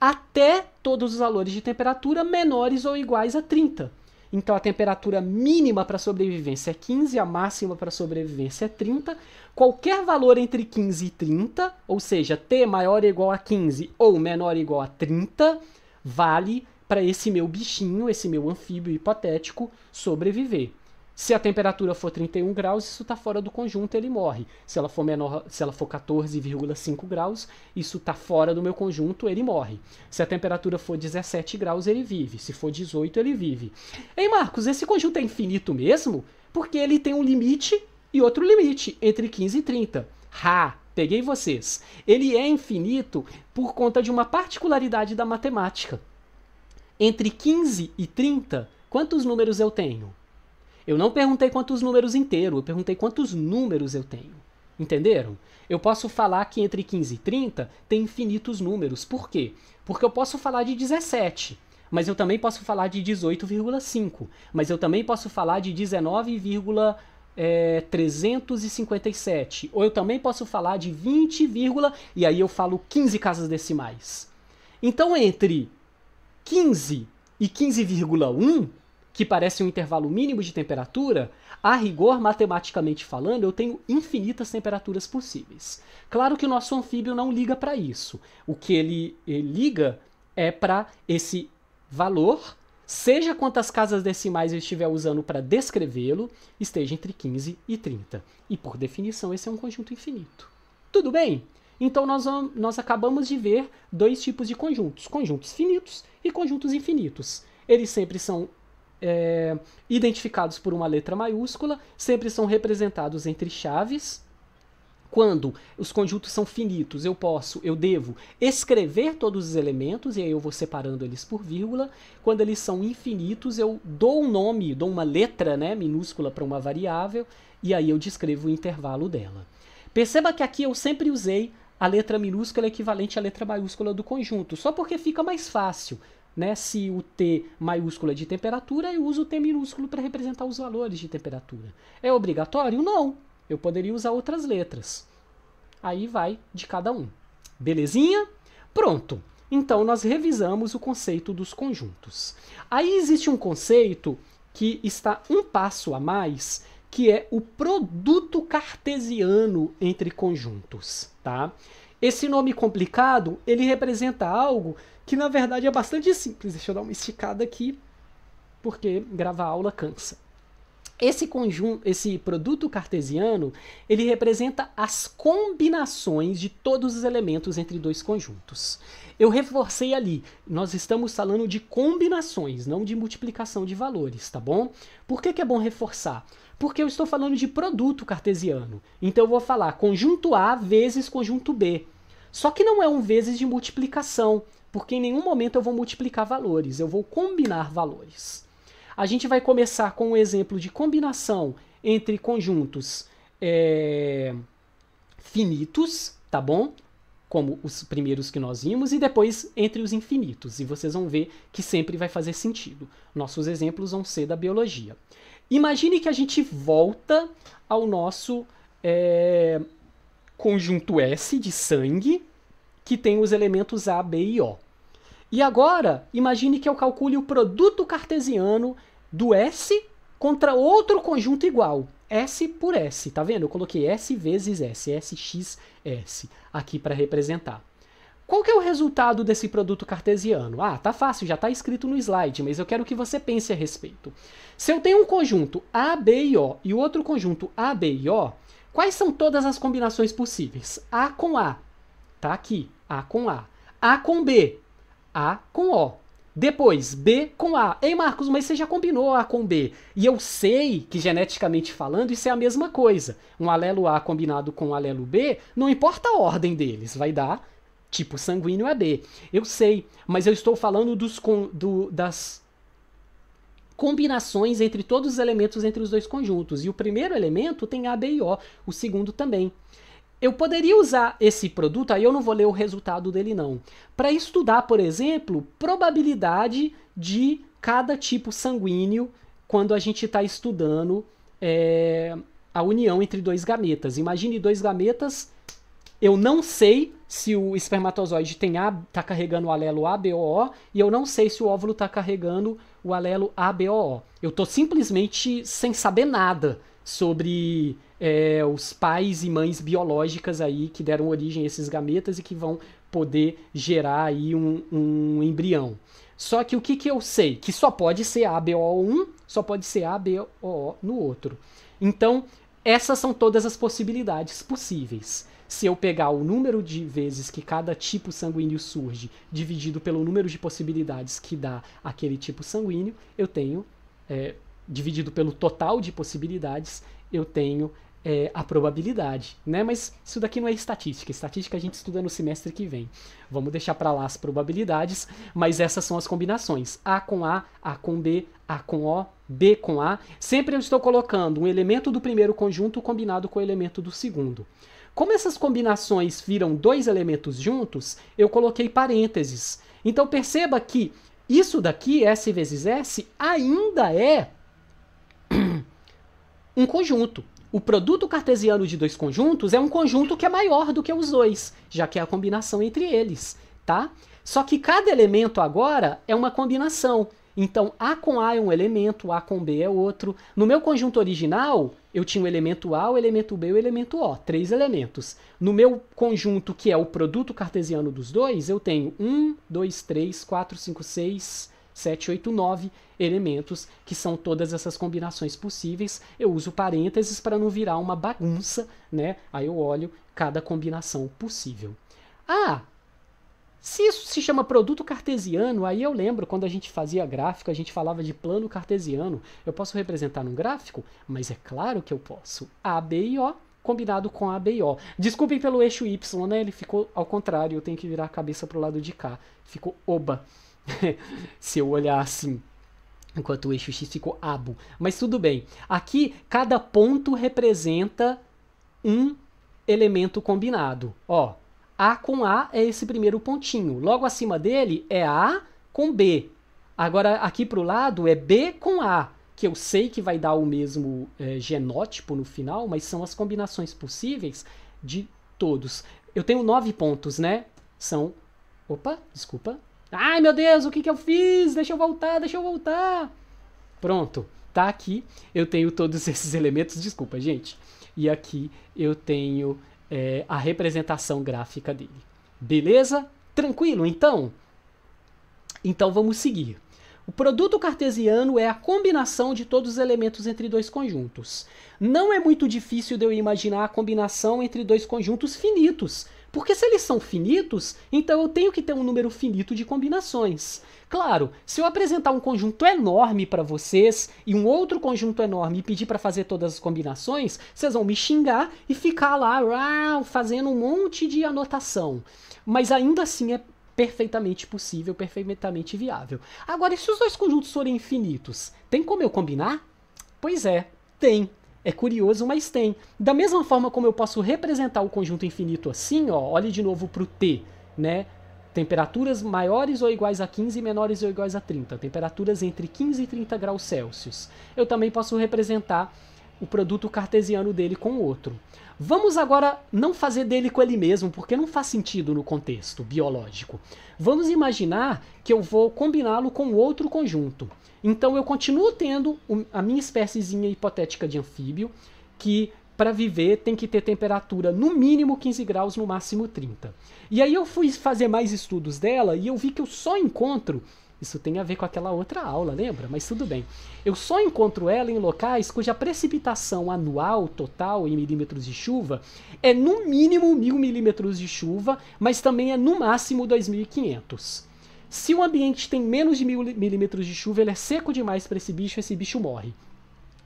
até todos os valores de temperatura menores ou iguais a 30. Então a temperatura mínima para sobrevivência é 15, a máxima para sobrevivência é 30. Qualquer valor entre 15 e 30, ou seja, t maior ou igual a 15 ou menor ou igual a 30, vale para esse meu bichinho, esse meu anfíbio hipotético sobreviver. Se a temperatura for 31 graus, isso está fora do conjunto, ele morre. Se ela for menor, se ela for 14,5 graus, isso está fora do meu conjunto, ele morre. Se a temperatura for 17 graus, ele vive. Se for 18, ele vive. Ei, Marcos, esse conjunto é infinito mesmo? Porque ele tem um limite e outro limite entre 15 e 30. Ha, peguei vocês. Ele é infinito por conta de uma particularidade da matemática. Entre 15 e 30, quantos números eu tenho? Eu não perguntei quantos números inteiros, eu perguntei quantos números eu tenho. Entenderam? Eu posso falar que entre 15 e 30 tem infinitos números. Por quê? Porque eu posso falar de 17, mas eu também posso falar de 18,5, mas eu também posso falar de 19,357, é, ou eu também posso falar de 20, e aí eu falo 15 casas decimais. Então, entre 15 e 15,1, que parece um intervalo mínimo de temperatura, a rigor, matematicamente falando, eu tenho infinitas temperaturas possíveis. Claro que o nosso anfíbio não liga para isso. O que ele, ele liga é para esse valor, seja quantas casas decimais eu estiver usando para descrevê-lo, esteja entre 15 e 30. E por definição, esse é um conjunto infinito. Tudo bem? Então nós, nós acabamos de ver dois tipos de conjuntos: conjuntos finitos e conjuntos infinitos. Eles sempre são é, identificados por uma letra maiúscula, sempre são representados entre chaves. Quando os conjuntos são finitos, eu posso, eu devo escrever todos os elementos, e aí eu vou separando eles por vírgula. Quando eles são infinitos, eu dou um nome, dou uma letra né, minúscula para uma variável, e aí eu descrevo o intervalo dela. Perceba que aqui eu sempre usei a letra minúscula é equivalente à letra maiúscula do conjunto. Só porque fica mais fácil, né? Se o T maiúscula é de temperatura, eu uso o T minúsculo para representar os valores de temperatura. É obrigatório? Não. Eu poderia usar outras letras. Aí vai de cada um. Belezinha? Pronto. Então nós revisamos o conceito dos conjuntos. Aí existe um conceito que está um passo a mais que é o produto cartesiano entre conjuntos, tá? Esse nome complicado, ele representa algo que na verdade é bastante simples. Deixa eu dar uma esticada aqui, porque gravar aula cansa. Esse conjunto, esse produto cartesiano, ele representa as combinações de todos os elementos entre dois conjuntos. Eu reforcei ali, nós estamos falando de combinações, não de multiplicação de valores, tá bom? Por que, que é bom reforçar? porque eu estou falando de produto cartesiano. Então eu vou falar conjunto A vezes conjunto B. Só que não é um vezes de multiplicação, porque em nenhum momento eu vou multiplicar valores, eu vou combinar valores. A gente vai começar com um exemplo de combinação entre conjuntos é, finitos, tá bom? Como os primeiros que nós vimos, e depois entre os infinitos. E vocês vão ver que sempre vai fazer sentido. Nossos exemplos vão ser da biologia. Imagine que a gente volta ao nosso é, conjunto S de sangue, que tem os elementos A, B e O. E agora, imagine que eu calcule o produto cartesiano do S contra outro conjunto igual, S por S, tá vendo? Eu coloquei S vezes S, SXS aqui para representar. Qual que é o resultado desse produto cartesiano? Ah, tá fácil, já está escrito no slide, mas eu quero que você pense a respeito. Se eu tenho um conjunto A, B e O e outro conjunto A, B e O, quais são todas as combinações possíveis? A com A, tá aqui, A com A. A com B, A com O. Depois, B com A. Ei, Marcos, mas você já combinou A com B. E eu sei que, geneticamente falando, isso é a mesma coisa. Um alelo A combinado com um alelo B, não importa a ordem deles, vai dar tipo sanguíneo AB. É eu sei, mas eu estou falando dos com, do, das combinações entre todos os elementos entre os dois conjuntos. E o primeiro elemento tem AB e O, o segundo também. Eu poderia usar esse produto, aí eu não vou ler o resultado dele não, para estudar, por exemplo, probabilidade de cada tipo sanguíneo quando a gente está estudando é, a união entre dois gametas. Imagine dois gametas eu não sei se o espermatozoide tem a, tá carregando o alelo ABOO e eu não sei se o óvulo está carregando o alelo ABOO. Eu estou simplesmente sem saber nada sobre é, os pais e mães biológicas aí que deram origem a esses gametas e que vão poder gerar aí um, um embrião. Só que o que, que eu sei? Que só pode ser ABO1, só pode ser ABO no outro. Então, essas são todas as possibilidades possíveis se eu pegar o número de vezes que cada tipo sanguíneo surge, dividido pelo número de possibilidades que dá aquele tipo sanguíneo, eu tenho, é, dividido pelo total de possibilidades, eu tenho é, a probabilidade, né? Mas isso daqui não é estatística. Estatística a gente estuda no semestre que vem. Vamos deixar para lá as probabilidades, mas essas são as combinações: A com A, A com B, A com O, B com A. Sempre eu estou colocando um elemento do primeiro conjunto combinado com o elemento do segundo. Como essas combinações viram dois elementos juntos, eu coloquei parênteses. Então perceba que isso daqui, S vezes S, ainda é um conjunto. O produto cartesiano de dois conjuntos é um conjunto que é maior do que os dois, já que é a combinação entre eles, tá? Só que cada elemento agora é uma combinação. Então, A com A é um elemento, A com B é outro. No meu conjunto original, eu tinha o elemento A, o elemento B e o elemento O, três elementos. No meu conjunto, que é o produto cartesiano dos dois, eu tenho 1, 2, 3, 4, 5, 6, 7, 8, 9 elementos, que são todas essas combinações possíveis. Eu uso parênteses para não virar uma bagunça, né? Aí eu olho cada combinação possível. Ah, se isso se chama produto cartesiano, aí eu lembro quando a gente fazia gráfico, a gente falava de plano cartesiano. Eu posso representar num gráfico? Mas é claro que eu posso. A, B e O combinado com A, B e O. Desculpem pelo eixo Y, né? Ele ficou ao contrário, eu tenho que virar a cabeça para o lado de cá. Ficou oba. se eu olhar assim. Enquanto o eixo X ficou abo. Mas tudo bem. Aqui, cada ponto representa um elemento combinado. Ó, a com A é esse primeiro pontinho. Logo acima dele é A com B. Agora aqui para o lado é B com A, que eu sei que vai dar o mesmo é, genótipo no final, mas são as combinações possíveis de todos. Eu tenho nove pontos, né? São. Opa, desculpa. Ai meu Deus, o que, que eu fiz? Deixa eu voltar, deixa eu voltar. Pronto, tá aqui. Eu tenho todos esses elementos, desculpa, gente. E aqui eu tenho é, a representação gráfica dele. Beleza? Tranquilo, então? Então vamos seguir. O produto cartesiano é a combinação de todos os elementos entre dois conjuntos. Não é muito difícil de eu imaginar a combinação entre dois conjuntos finitos, porque se eles são finitos, então eu tenho que ter um número finito de combinações. Claro, se eu apresentar um conjunto enorme para vocês e um outro conjunto enorme e pedir para fazer todas as combinações, vocês vão me xingar e ficar lá fazendo um monte de anotação. Mas ainda assim é perfeitamente possível, perfeitamente viável. Agora, e se os dois conjuntos forem infinitos, tem como eu combinar? Pois é, tem. É curioso, mas tem. Da mesma forma como eu posso representar o conjunto infinito assim, ó, olhe de novo para o T, né? Temperaturas maiores ou iguais a 15 e menores ou iguais a 30. Temperaturas entre 15 e 30 graus Celsius. Eu também posso representar o produto cartesiano dele com outro. Vamos agora não fazer dele com ele mesmo, porque não faz sentido no contexto biológico. Vamos imaginar que eu vou combiná-lo com outro conjunto. Então eu continuo tendo a minha espéciezinha hipotética de anfíbio, que para viver tem que ter temperatura no mínimo 15 graus, no máximo 30. E aí eu fui fazer mais estudos dela e eu vi que eu só encontro isso tem a ver com aquela outra aula, lembra? Mas tudo bem. Eu só encontro ela em locais cuja precipitação anual total em milímetros de chuva é no mínimo mil milímetros de chuva, mas também é no máximo 2.500. Se o ambiente tem menos de mil milímetros de chuva, ele é seco demais para esse bicho, esse bicho morre.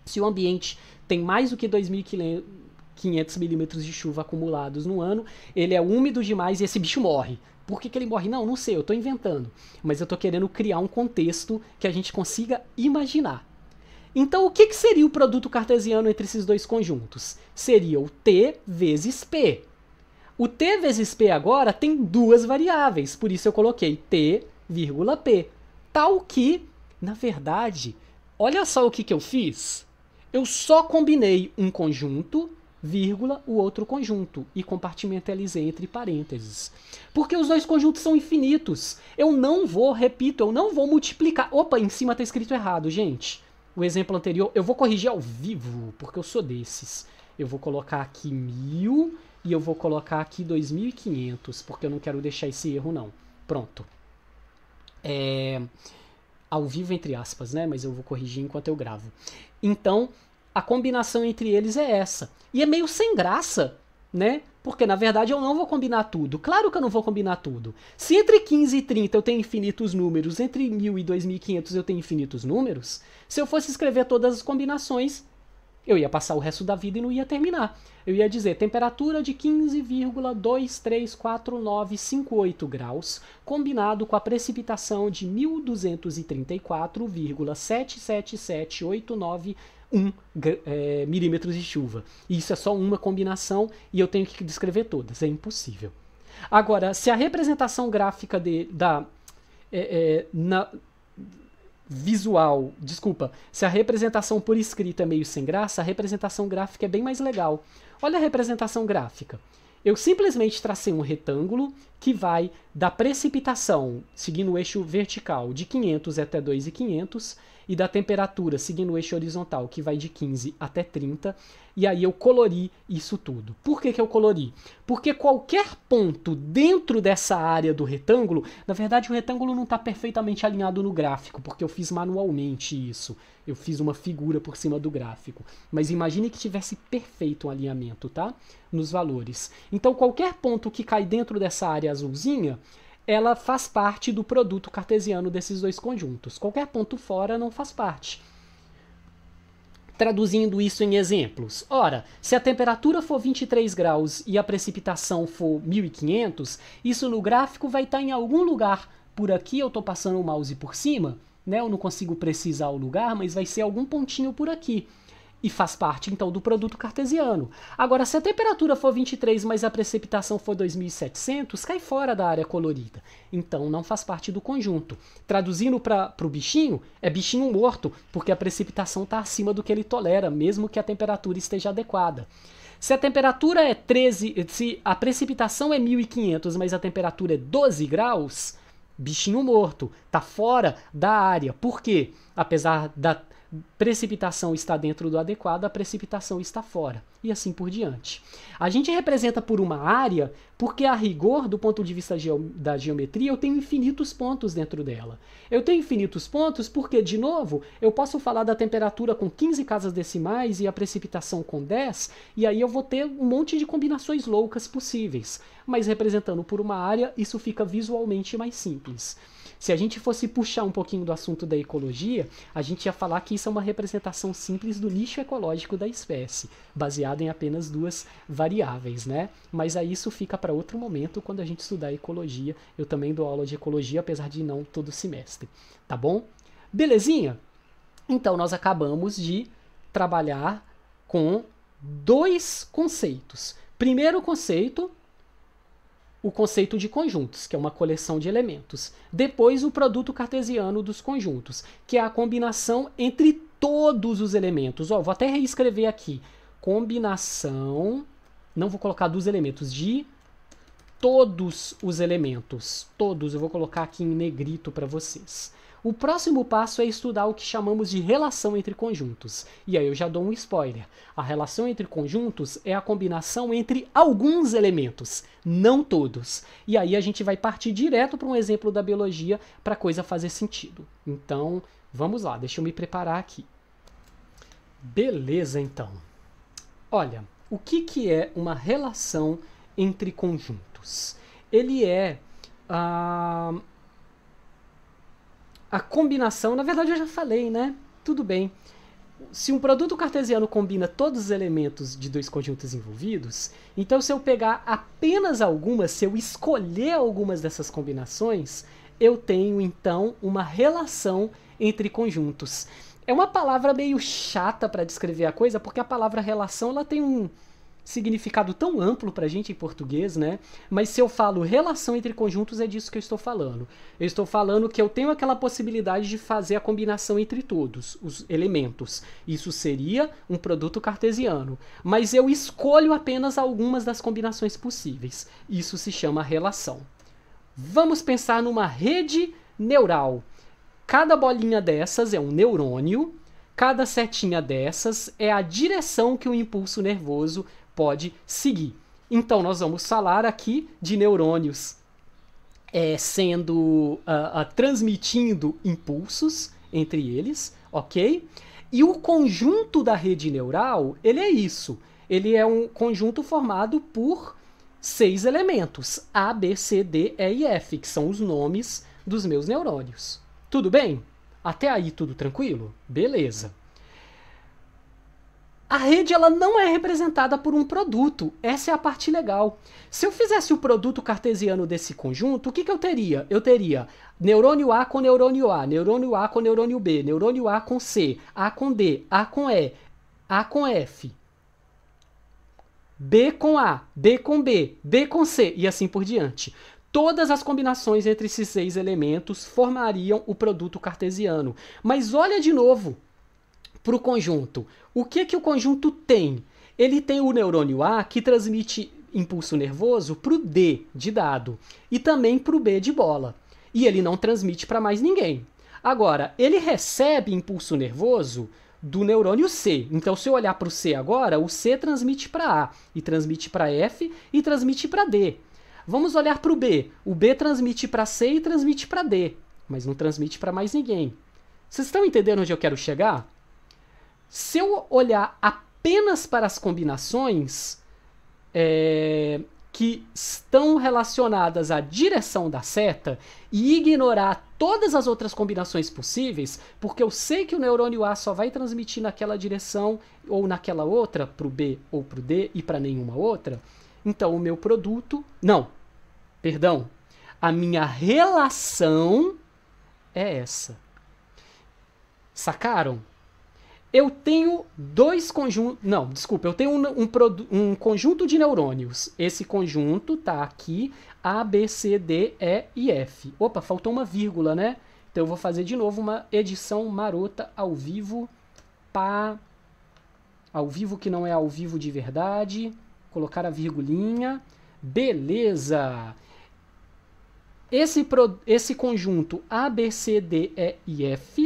Se o ambiente tem mais do que 2.500 milímetros de chuva acumulados no ano, ele é úmido demais e esse bicho morre. Por que, que ele morre? Não, não sei, eu estou inventando. Mas eu estou querendo criar um contexto que a gente consiga imaginar. Então, o que, que seria o produto cartesiano entre esses dois conjuntos? Seria o T vezes P. O T vezes P agora tem duas variáveis, por isso eu coloquei T, P. Tal que, na verdade, olha só o que, que eu fiz. Eu só combinei um conjunto vírgula, o outro conjunto e compartimentalizei é entre parênteses. Porque os dois conjuntos são infinitos. Eu não vou, repito, eu não vou multiplicar. Opa, em cima está escrito errado, gente. O exemplo anterior, eu vou corrigir ao vivo, porque eu sou desses. Eu vou colocar aqui mil e eu vou colocar aqui 2.500, porque eu não quero deixar esse erro, não. Pronto. É... Ao vivo, entre aspas, né? Mas eu vou corrigir enquanto eu gravo. Então, a combinação entre eles é essa. E é meio sem graça, né? Porque na verdade eu não vou combinar tudo. Claro que eu não vou combinar tudo. Se entre 15 e 30 eu tenho infinitos números, entre 1000 e 2500 eu tenho infinitos números, se eu fosse escrever todas as combinações, eu ia passar o resto da vida e não ia terminar. Eu ia dizer temperatura de 15,234958 graus, combinado com a precipitação de 1234,77789 1 é, milímetros de chuva. E isso é só uma combinação e eu tenho que descrever todas, é impossível. Agora, se a representação gráfica de, da é, é, na, visual, desculpa, se a representação por escrita é meio sem graça, a representação gráfica é bem mais legal. Olha a representação gráfica. Eu simplesmente tracei um retângulo, que vai da precipitação, seguindo o eixo vertical, de 500 até 2,500, e da temperatura, seguindo o eixo horizontal, que vai de 15 até 30, e aí eu colori isso tudo. Por que, que eu colori? Porque qualquer ponto dentro dessa área do retângulo, na verdade o retângulo não está perfeitamente alinhado no gráfico, porque eu fiz manualmente isso. Eu fiz uma figura por cima do gráfico. Mas imagine que tivesse perfeito um alinhamento, tá? Nos valores. Então qualquer ponto que cai dentro dessa área área azulzinha, ela faz parte do produto cartesiano desses dois conjuntos. Qualquer ponto fora não faz parte. Traduzindo isso em exemplos. Ora, se a temperatura for 23 graus e a precipitação for 1500, isso no gráfico vai estar tá em algum lugar. Por aqui eu estou passando o mouse por cima, né? Eu não consigo precisar o lugar, mas vai ser algum pontinho por aqui e faz parte então do produto cartesiano. Agora, se a temperatura for 23, mas a precipitação for 2700, cai fora da área colorida. Então não faz parte do conjunto. Traduzindo para o bichinho, é bichinho morto, porque a precipitação está acima do que ele tolera, mesmo que a temperatura esteja adequada. Se a temperatura é 13, se a precipitação é 1500, mas a temperatura é 12 graus, bichinho morto, tá fora da área. Por quê? Apesar da precipitação está dentro do adequado, a precipitação está fora, e assim por diante. A gente representa por uma área, porque a rigor, do ponto de vista da geometria, eu tenho infinitos pontos dentro dela. Eu tenho infinitos pontos porque, de novo, eu posso falar da temperatura com 15 casas decimais e a precipitação com 10, e aí eu vou ter um monte de combinações loucas possíveis. Mas representando por uma área, isso fica visualmente mais simples. Se a gente fosse puxar um pouquinho do assunto da ecologia, a gente ia falar que isso é uma representação simples do lixo ecológico da espécie, baseado em apenas duas variáveis, né? Mas aí isso fica para outro momento quando a gente estudar ecologia. Eu também dou aula de ecologia, apesar de não todo semestre, tá bom? Belezinha? Então nós acabamos de trabalhar com dois conceitos. Primeiro conceito, o conceito de conjuntos, que é uma coleção de elementos. Depois, o produto cartesiano dos conjuntos, que é a combinação entre todos os elementos. Ó, vou até reescrever aqui. Combinação, não vou colocar dos elementos, de todos os elementos. Todos, eu vou colocar aqui em negrito para vocês. O próximo passo é estudar o que chamamos de relação entre conjuntos. E aí eu já dou um spoiler. A relação entre conjuntos é a combinação entre alguns elementos, não todos. E aí a gente vai partir direto para um exemplo da biologia para a coisa fazer sentido. Então, vamos lá, deixa eu me preparar aqui. Beleza, então. Olha, o que, que é uma relação entre conjuntos? Ele é. Uh a combinação, na verdade eu já falei, né? Tudo bem. Se um produto cartesiano combina todos os elementos de dois conjuntos envolvidos, então se eu pegar apenas algumas, se eu escolher algumas dessas combinações, eu tenho então uma relação entre conjuntos. É uma palavra meio chata para descrever a coisa, porque a palavra relação ela tem um, significado tão amplo para a gente em português, né? Mas se eu falo relação entre conjuntos, é disso que eu estou falando. Eu estou falando que eu tenho aquela possibilidade de fazer a combinação entre todos os elementos. Isso seria um produto cartesiano. Mas eu escolho apenas algumas das combinações possíveis. Isso se chama relação. Vamos pensar numa rede neural. Cada bolinha dessas é um neurônio. Cada setinha dessas é a direção que o impulso nervoso pode seguir. Então, nós vamos falar aqui de neurônios é, sendo uh, uh, transmitindo impulsos entre eles, ok? E o conjunto da rede neural, ele é isso. Ele é um conjunto formado por seis elementos: A, B, C, D, E e F, que são os nomes dos meus neurônios. Tudo bem? Até aí tudo tranquilo? Beleza a rede ela não é representada por um produto. Essa é a parte legal. Se eu fizesse o produto cartesiano desse conjunto, o que, que eu teria? Eu teria neurônio A com neurônio A, neurônio A com neurônio B, neurônio A com C, A com D, A com E, A com F, B com A, B com B, B com C e assim por diante. Todas as combinações entre esses seis elementos formariam o produto cartesiano. Mas olha de novo, para o conjunto. O que que o conjunto tem? Ele tem o neurônio A que transmite impulso nervoso para o D de dado e também para o B de bola. E ele não transmite para mais ninguém. Agora, ele recebe impulso nervoso do neurônio C. Então, se eu olhar para o C agora, o C transmite para A, e transmite para F, e transmite para D. Vamos olhar para o B. O B transmite para C e transmite para D, mas não transmite para mais ninguém. Vocês estão entendendo onde eu quero chegar? se eu olhar apenas para as combinações é, que estão relacionadas à direção da seta e ignorar todas as outras combinações possíveis, porque eu sei que o neurônio A só vai transmitir naquela direção ou naquela outra, para o B ou para o D e para nenhuma outra, então o meu produto. Não, perdão. A minha relação é essa. Sacaram? eu tenho dois conjuntos. Não, desculpa, eu tenho um, um, um, conjunto de neurônios. Esse conjunto tá aqui: A, B, C, D, E e F. Opa, faltou uma vírgula, né? Então eu vou fazer de novo uma edição marota ao vivo. Pá. Ao vivo que não é ao vivo de verdade. Colocar a virgulinha. Beleza! Esse, pro... esse conjunto A, B, C, D, E e F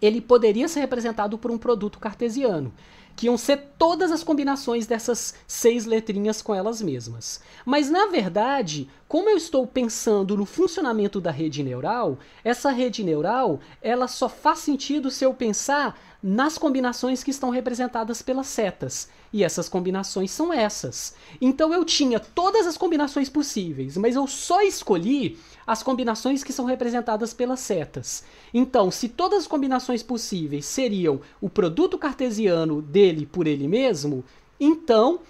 ele poderia ser representado por um produto cartesiano, que iam ser todas as combinações dessas seis letrinhas com elas mesmas. Mas na verdade, como eu estou pensando no funcionamento da rede neural, essa rede neural, ela só faz sentido se eu pensar nas combinações que estão representadas pelas setas. E essas combinações são essas. Então eu tinha todas as combinações possíveis, mas eu só escolhi as combinações que são representadas pelas setas. Então, se todas as combinações possíveis seriam o produto cartesiano dele por ele mesmo, então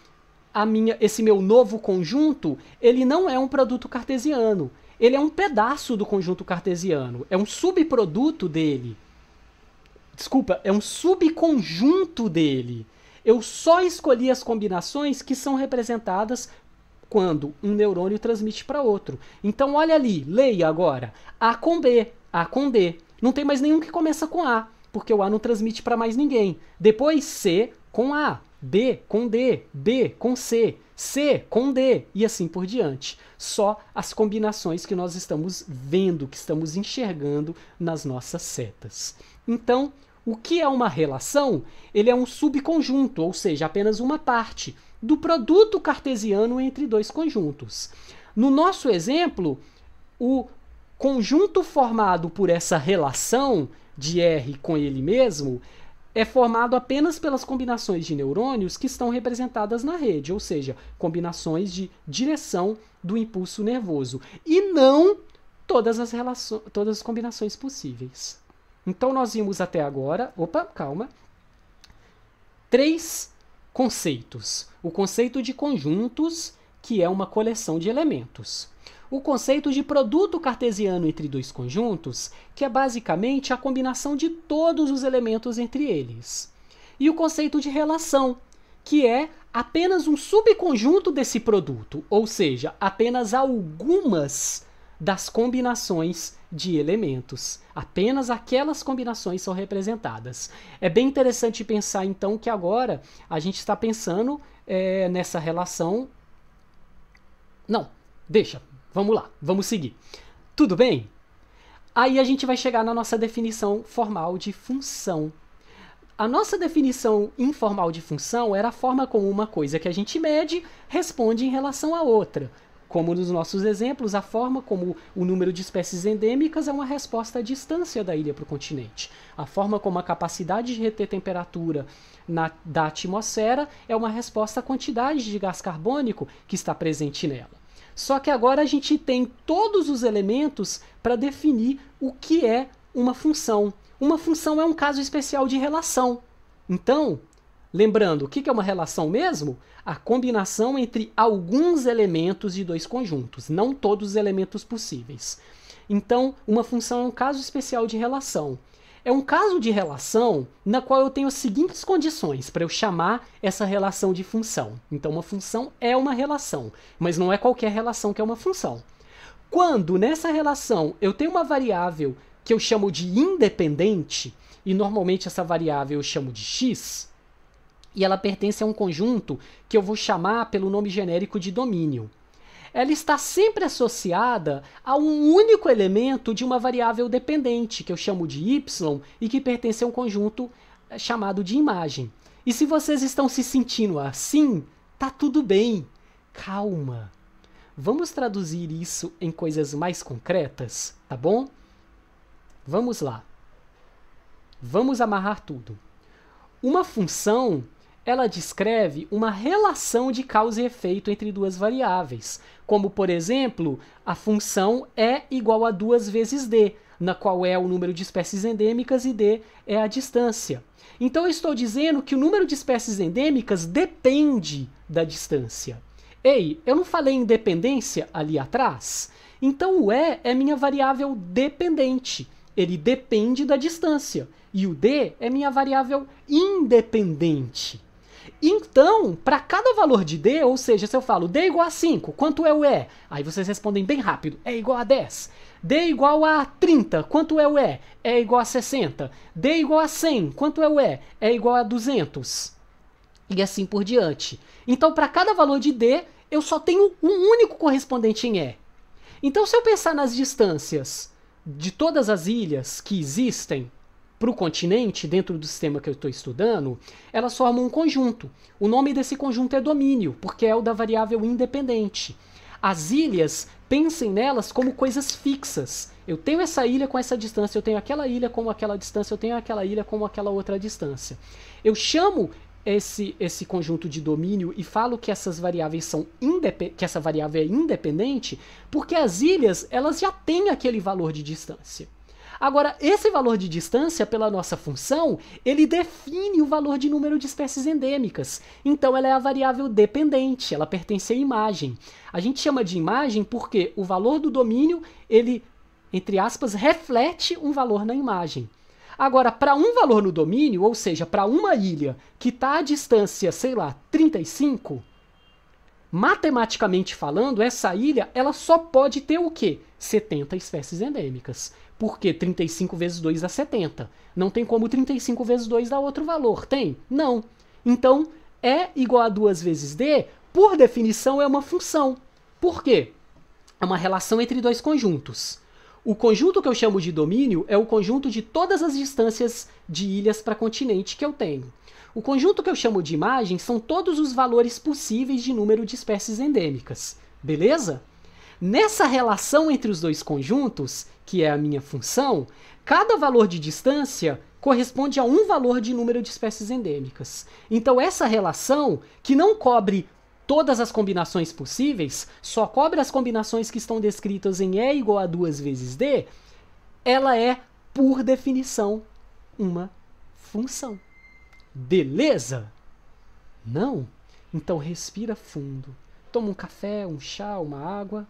a minha, esse meu novo conjunto, ele não é um produto cartesiano. Ele é um pedaço do conjunto cartesiano, é um subproduto dele. Desculpa, é um subconjunto dele. Eu só escolhi as combinações que são representadas quando um neurônio transmite para outro. Então olha ali, leia agora. A com B, A com D. Não tem mais nenhum que começa com A, porque o A não transmite para mais ninguém. Depois C com A, B com D, B com C, C com D e assim por diante. Só as combinações que nós estamos vendo, que estamos enxergando nas nossas setas. Então, o que é uma relação? Ele é um subconjunto, ou seja, apenas uma parte do produto cartesiano entre dois conjuntos. No nosso exemplo, o conjunto formado por essa relação de R com ele mesmo é formado apenas pelas combinações de neurônios que estão representadas na rede, ou seja, combinações de direção do impulso nervoso, e não todas as, relações, todas as combinações possíveis. Então nós vimos até agora, opa, calma, três conceitos. O conceito de conjuntos, que é uma coleção de elementos. O conceito de produto cartesiano entre dois conjuntos, que é basicamente a combinação de todos os elementos entre eles. E o conceito de relação, que é apenas um subconjunto desse produto, ou seja, apenas algumas das combinações de elementos. Apenas aquelas combinações são representadas. É bem interessante pensar então que agora a gente está pensando é, nessa relação. Não, deixa, vamos lá, vamos seguir. Tudo bem? Aí a gente vai chegar na nossa definição formal de função. A nossa definição informal de função era a forma como uma coisa que a gente mede responde em relação à outra. Como nos nossos exemplos, a forma como o número de espécies endêmicas é uma resposta à distância da ilha para o continente. A forma como a capacidade de reter temperatura na, da atmosfera é uma resposta à quantidade de gás carbônico que está presente nela. Só que agora a gente tem todos os elementos para definir o que é uma função. Uma função é um caso especial de relação. Então, Lembrando, o que é uma relação mesmo? A combinação entre alguns elementos de dois conjuntos, não todos os elementos possíveis. Então, uma função é um caso especial de relação. É um caso de relação na qual eu tenho as seguintes condições para eu chamar essa relação de função. Então, uma função é uma relação, mas não é qualquer relação que é uma função. Quando nessa relação eu tenho uma variável que eu chamo de independente, e normalmente essa variável eu chamo de x, e ela pertence a um conjunto que eu vou chamar pelo nome genérico de domínio. Ela está sempre associada a um único elemento de uma variável dependente, que eu chamo de y, e que pertence a um conjunto eh, chamado de imagem. E se vocês estão se sentindo assim, tá tudo bem. Calma. Vamos traduzir isso em coisas mais concretas, tá bom? Vamos lá. Vamos amarrar tudo. Uma função ela descreve uma relação de causa e efeito entre duas variáveis, como por exemplo, a função é igual a duas vezes d, na qual é o número de espécies endêmicas e d é a distância. Então eu estou dizendo que o número de espécies endêmicas depende da distância. Ei, eu não falei em dependência ali atrás? Então o E é minha variável dependente. Ele depende da distância. E o D é minha variável independente. Então, para cada valor de D, ou seja, se eu falo D igual a 5, quanto é o E? Aí vocês respondem bem rápido, é igual a 10. D igual a 30, quanto é o E? É igual a 60. D igual a 100, quanto é o E? É igual a 200. E assim por diante. Então, para cada valor de D, eu só tenho um único correspondente em E. Então, se eu pensar nas distâncias de todas as ilhas que existem, para o continente, dentro do sistema que eu estou estudando, elas formam um conjunto. O nome desse conjunto é domínio, porque é o da variável independente. As ilhas, pensem nelas como coisas fixas. Eu tenho essa ilha com essa distância, eu tenho aquela ilha com aquela distância, eu tenho aquela ilha com aquela outra distância. Eu chamo esse, esse conjunto de domínio e falo que essas variáveis são que essa variável é independente, porque as ilhas elas já têm aquele valor de distância. Agora, esse valor de distância, pela nossa função, ele define o valor de número de espécies endêmicas. Então, ela é a variável dependente, ela pertence à imagem. A gente chama de imagem porque o valor do domínio, ele, entre aspas, reflete um valor na imagem. Agora, para um valor no domínio, ou seja, para uma ilha que está à distância, sei lá, 35, matematicamente falando, essa ilha ela só pode ter o quê? 70 espécies endêmicas. Porque 35 vezes 2 dá 70. Não tem como 35 vezes 2 dar outro valor, tem? Não. Então, é igual a 2 vezes d, por definição, é uma função. Por quê? É uma relação entre dois conjuntos. O conjunto que eu chamo de domínio é o conjunto de todas as distâncias de ilhas para continente que eu tenho. O conjunto que eu chamo de imagem são todos os valores possíveis de número de espécies endêmicas. Beleza? Nessa relação entre os dois conjuntos, que é a minha função, cada valor de distância corresponde a um valor de número de espécies endêmicas. Então essa relação, que não cobre todas as combinações possíveis, só cobre as combinações que estão descritas em E igual a 2 vezes D, ela é, por definição, uma função. Beleza? Não? Então respira fundo. Toma um café, um chá, uma água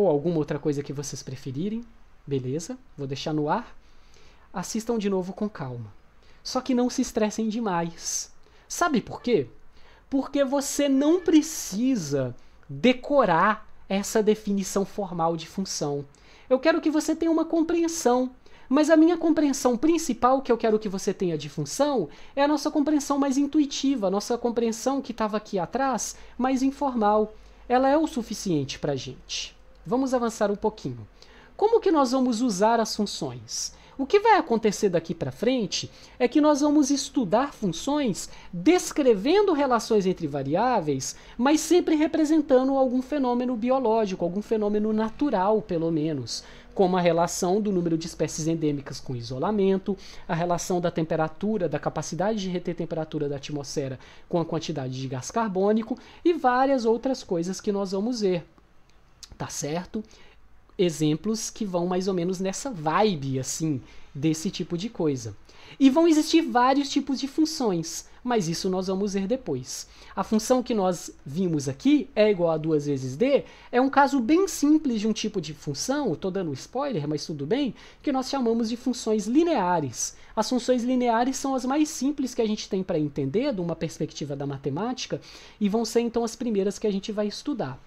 ou alguma outra coisa que vocês preferirem, beleza? Vou deixar no ar. Assistam de novo com calma. Só que não se estressem demais. Sabe por quê? Porque você não precisa decorar essa definição formal de função. Eu quero que você tenha uma compreensão mas a minha compreensão principal que eu quero que você tenha de função é a nossa compreensão mais intuitiva, a nossa compreensão que estava aqui atrás, mais informal. Ela é o suficiente para a gente. Vamos avançar um pouquinho. Como que nós vamos usar as funções? O que vai acontecer daqui para frente é que nós vamos estudar funções descrevendo relações entre variáveis, mas sempre representando algum fenômeno biológico, algum fenômeno natural, pelo menos, como a relação do número de espécies endêmicas com isolamento, a relação da temperatura, da capacidade de reter temperatura da atmosfera com a quantidade de gás carbônico e várias outras coisas que nós vamos ver tá certo? Exemplos que vão mais ou menos nessa vibe, assim, desse tipo de coisa. E vão existir vários tipos de funções mas isso nós vamos ver depois. A função que nós vimos aqui é igual a 2 vezes d, é um caso bem simples de um tipo de função, estou dando spoiler, mas tudo bem, que nós chamamos de funções lineares. As funções lineares são as mais simples que a gente tem para entender, de uma perspectiva da matemática, e vão ser então as primeiras que a gente vai estudar.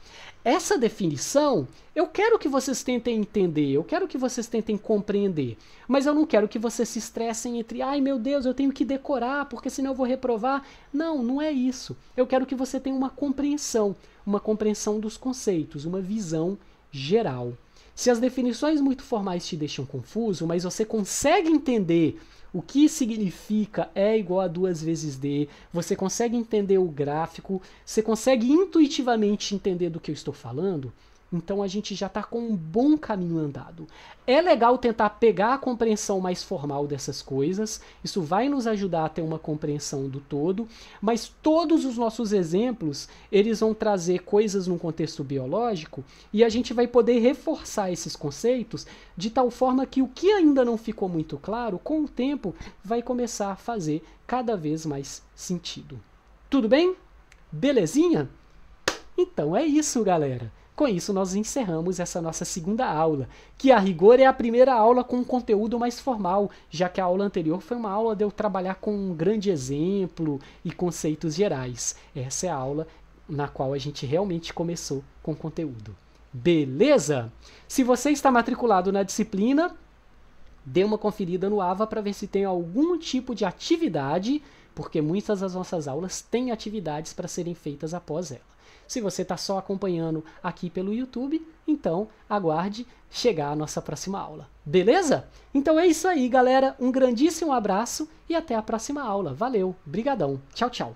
Essa definição, eu quero que vocês tentem entender, eu quero que vocês tentem compreender, mas eu não quero que vocês se estressem entre, ai meu Deus, eu tenho que decorar, porque senão eu vou provar. Não, não é isso. Eu quero que você tenha uma compreensão, uma compreensão dos conceitos, uma visão geral. Se as definições muito formais te deixam confuso, mas você consegue entender o que significa é igual a duas vezes d, você consegue entender o gráfico, você consegue intuitivamente entender do que eu estou falando, então a gente já está com um bom caminho andado. É legal tentar pegar a compreensão mais formal dessas coisas, isso vai nos ajudar a ter uma compreensão do todo, mas todos os nossos exemplos, eles vão trazer coisas num contexto biológico e a gente vai poder reforçar esses conceitos de tal forma que o que ainda não ficou muito claro, com o tempo vai começar a fazer cada vez mais sentido. Tudo bem? Belezinha? Então é isso, galera. Com isso, nós encerramos essa nossa segunda aula, que a rigor é a primeira aula com um conteúdo mais formal, já que a aula anterior foi uma aula de eu trabalhar com um grande exemplo e conceitos gerais. Essa é a aula na qual a gente realmente começou com conteúdo. Beleza? Se você está matriculado na disciplina, dê uma conferida no AVA para ver se tem algum tipo de atividade, porque muitas das nossas aulas têm atividades para serem feitas após ela. Se você está só acompanhando aqui pelo YouTube, então aguarde chegar a nossa próxima aula. Beleza? Então é isso aí, galera. Um grandíssimo abraço e até a próxima aula. Valeu. Brigadão. Tchau, tchau.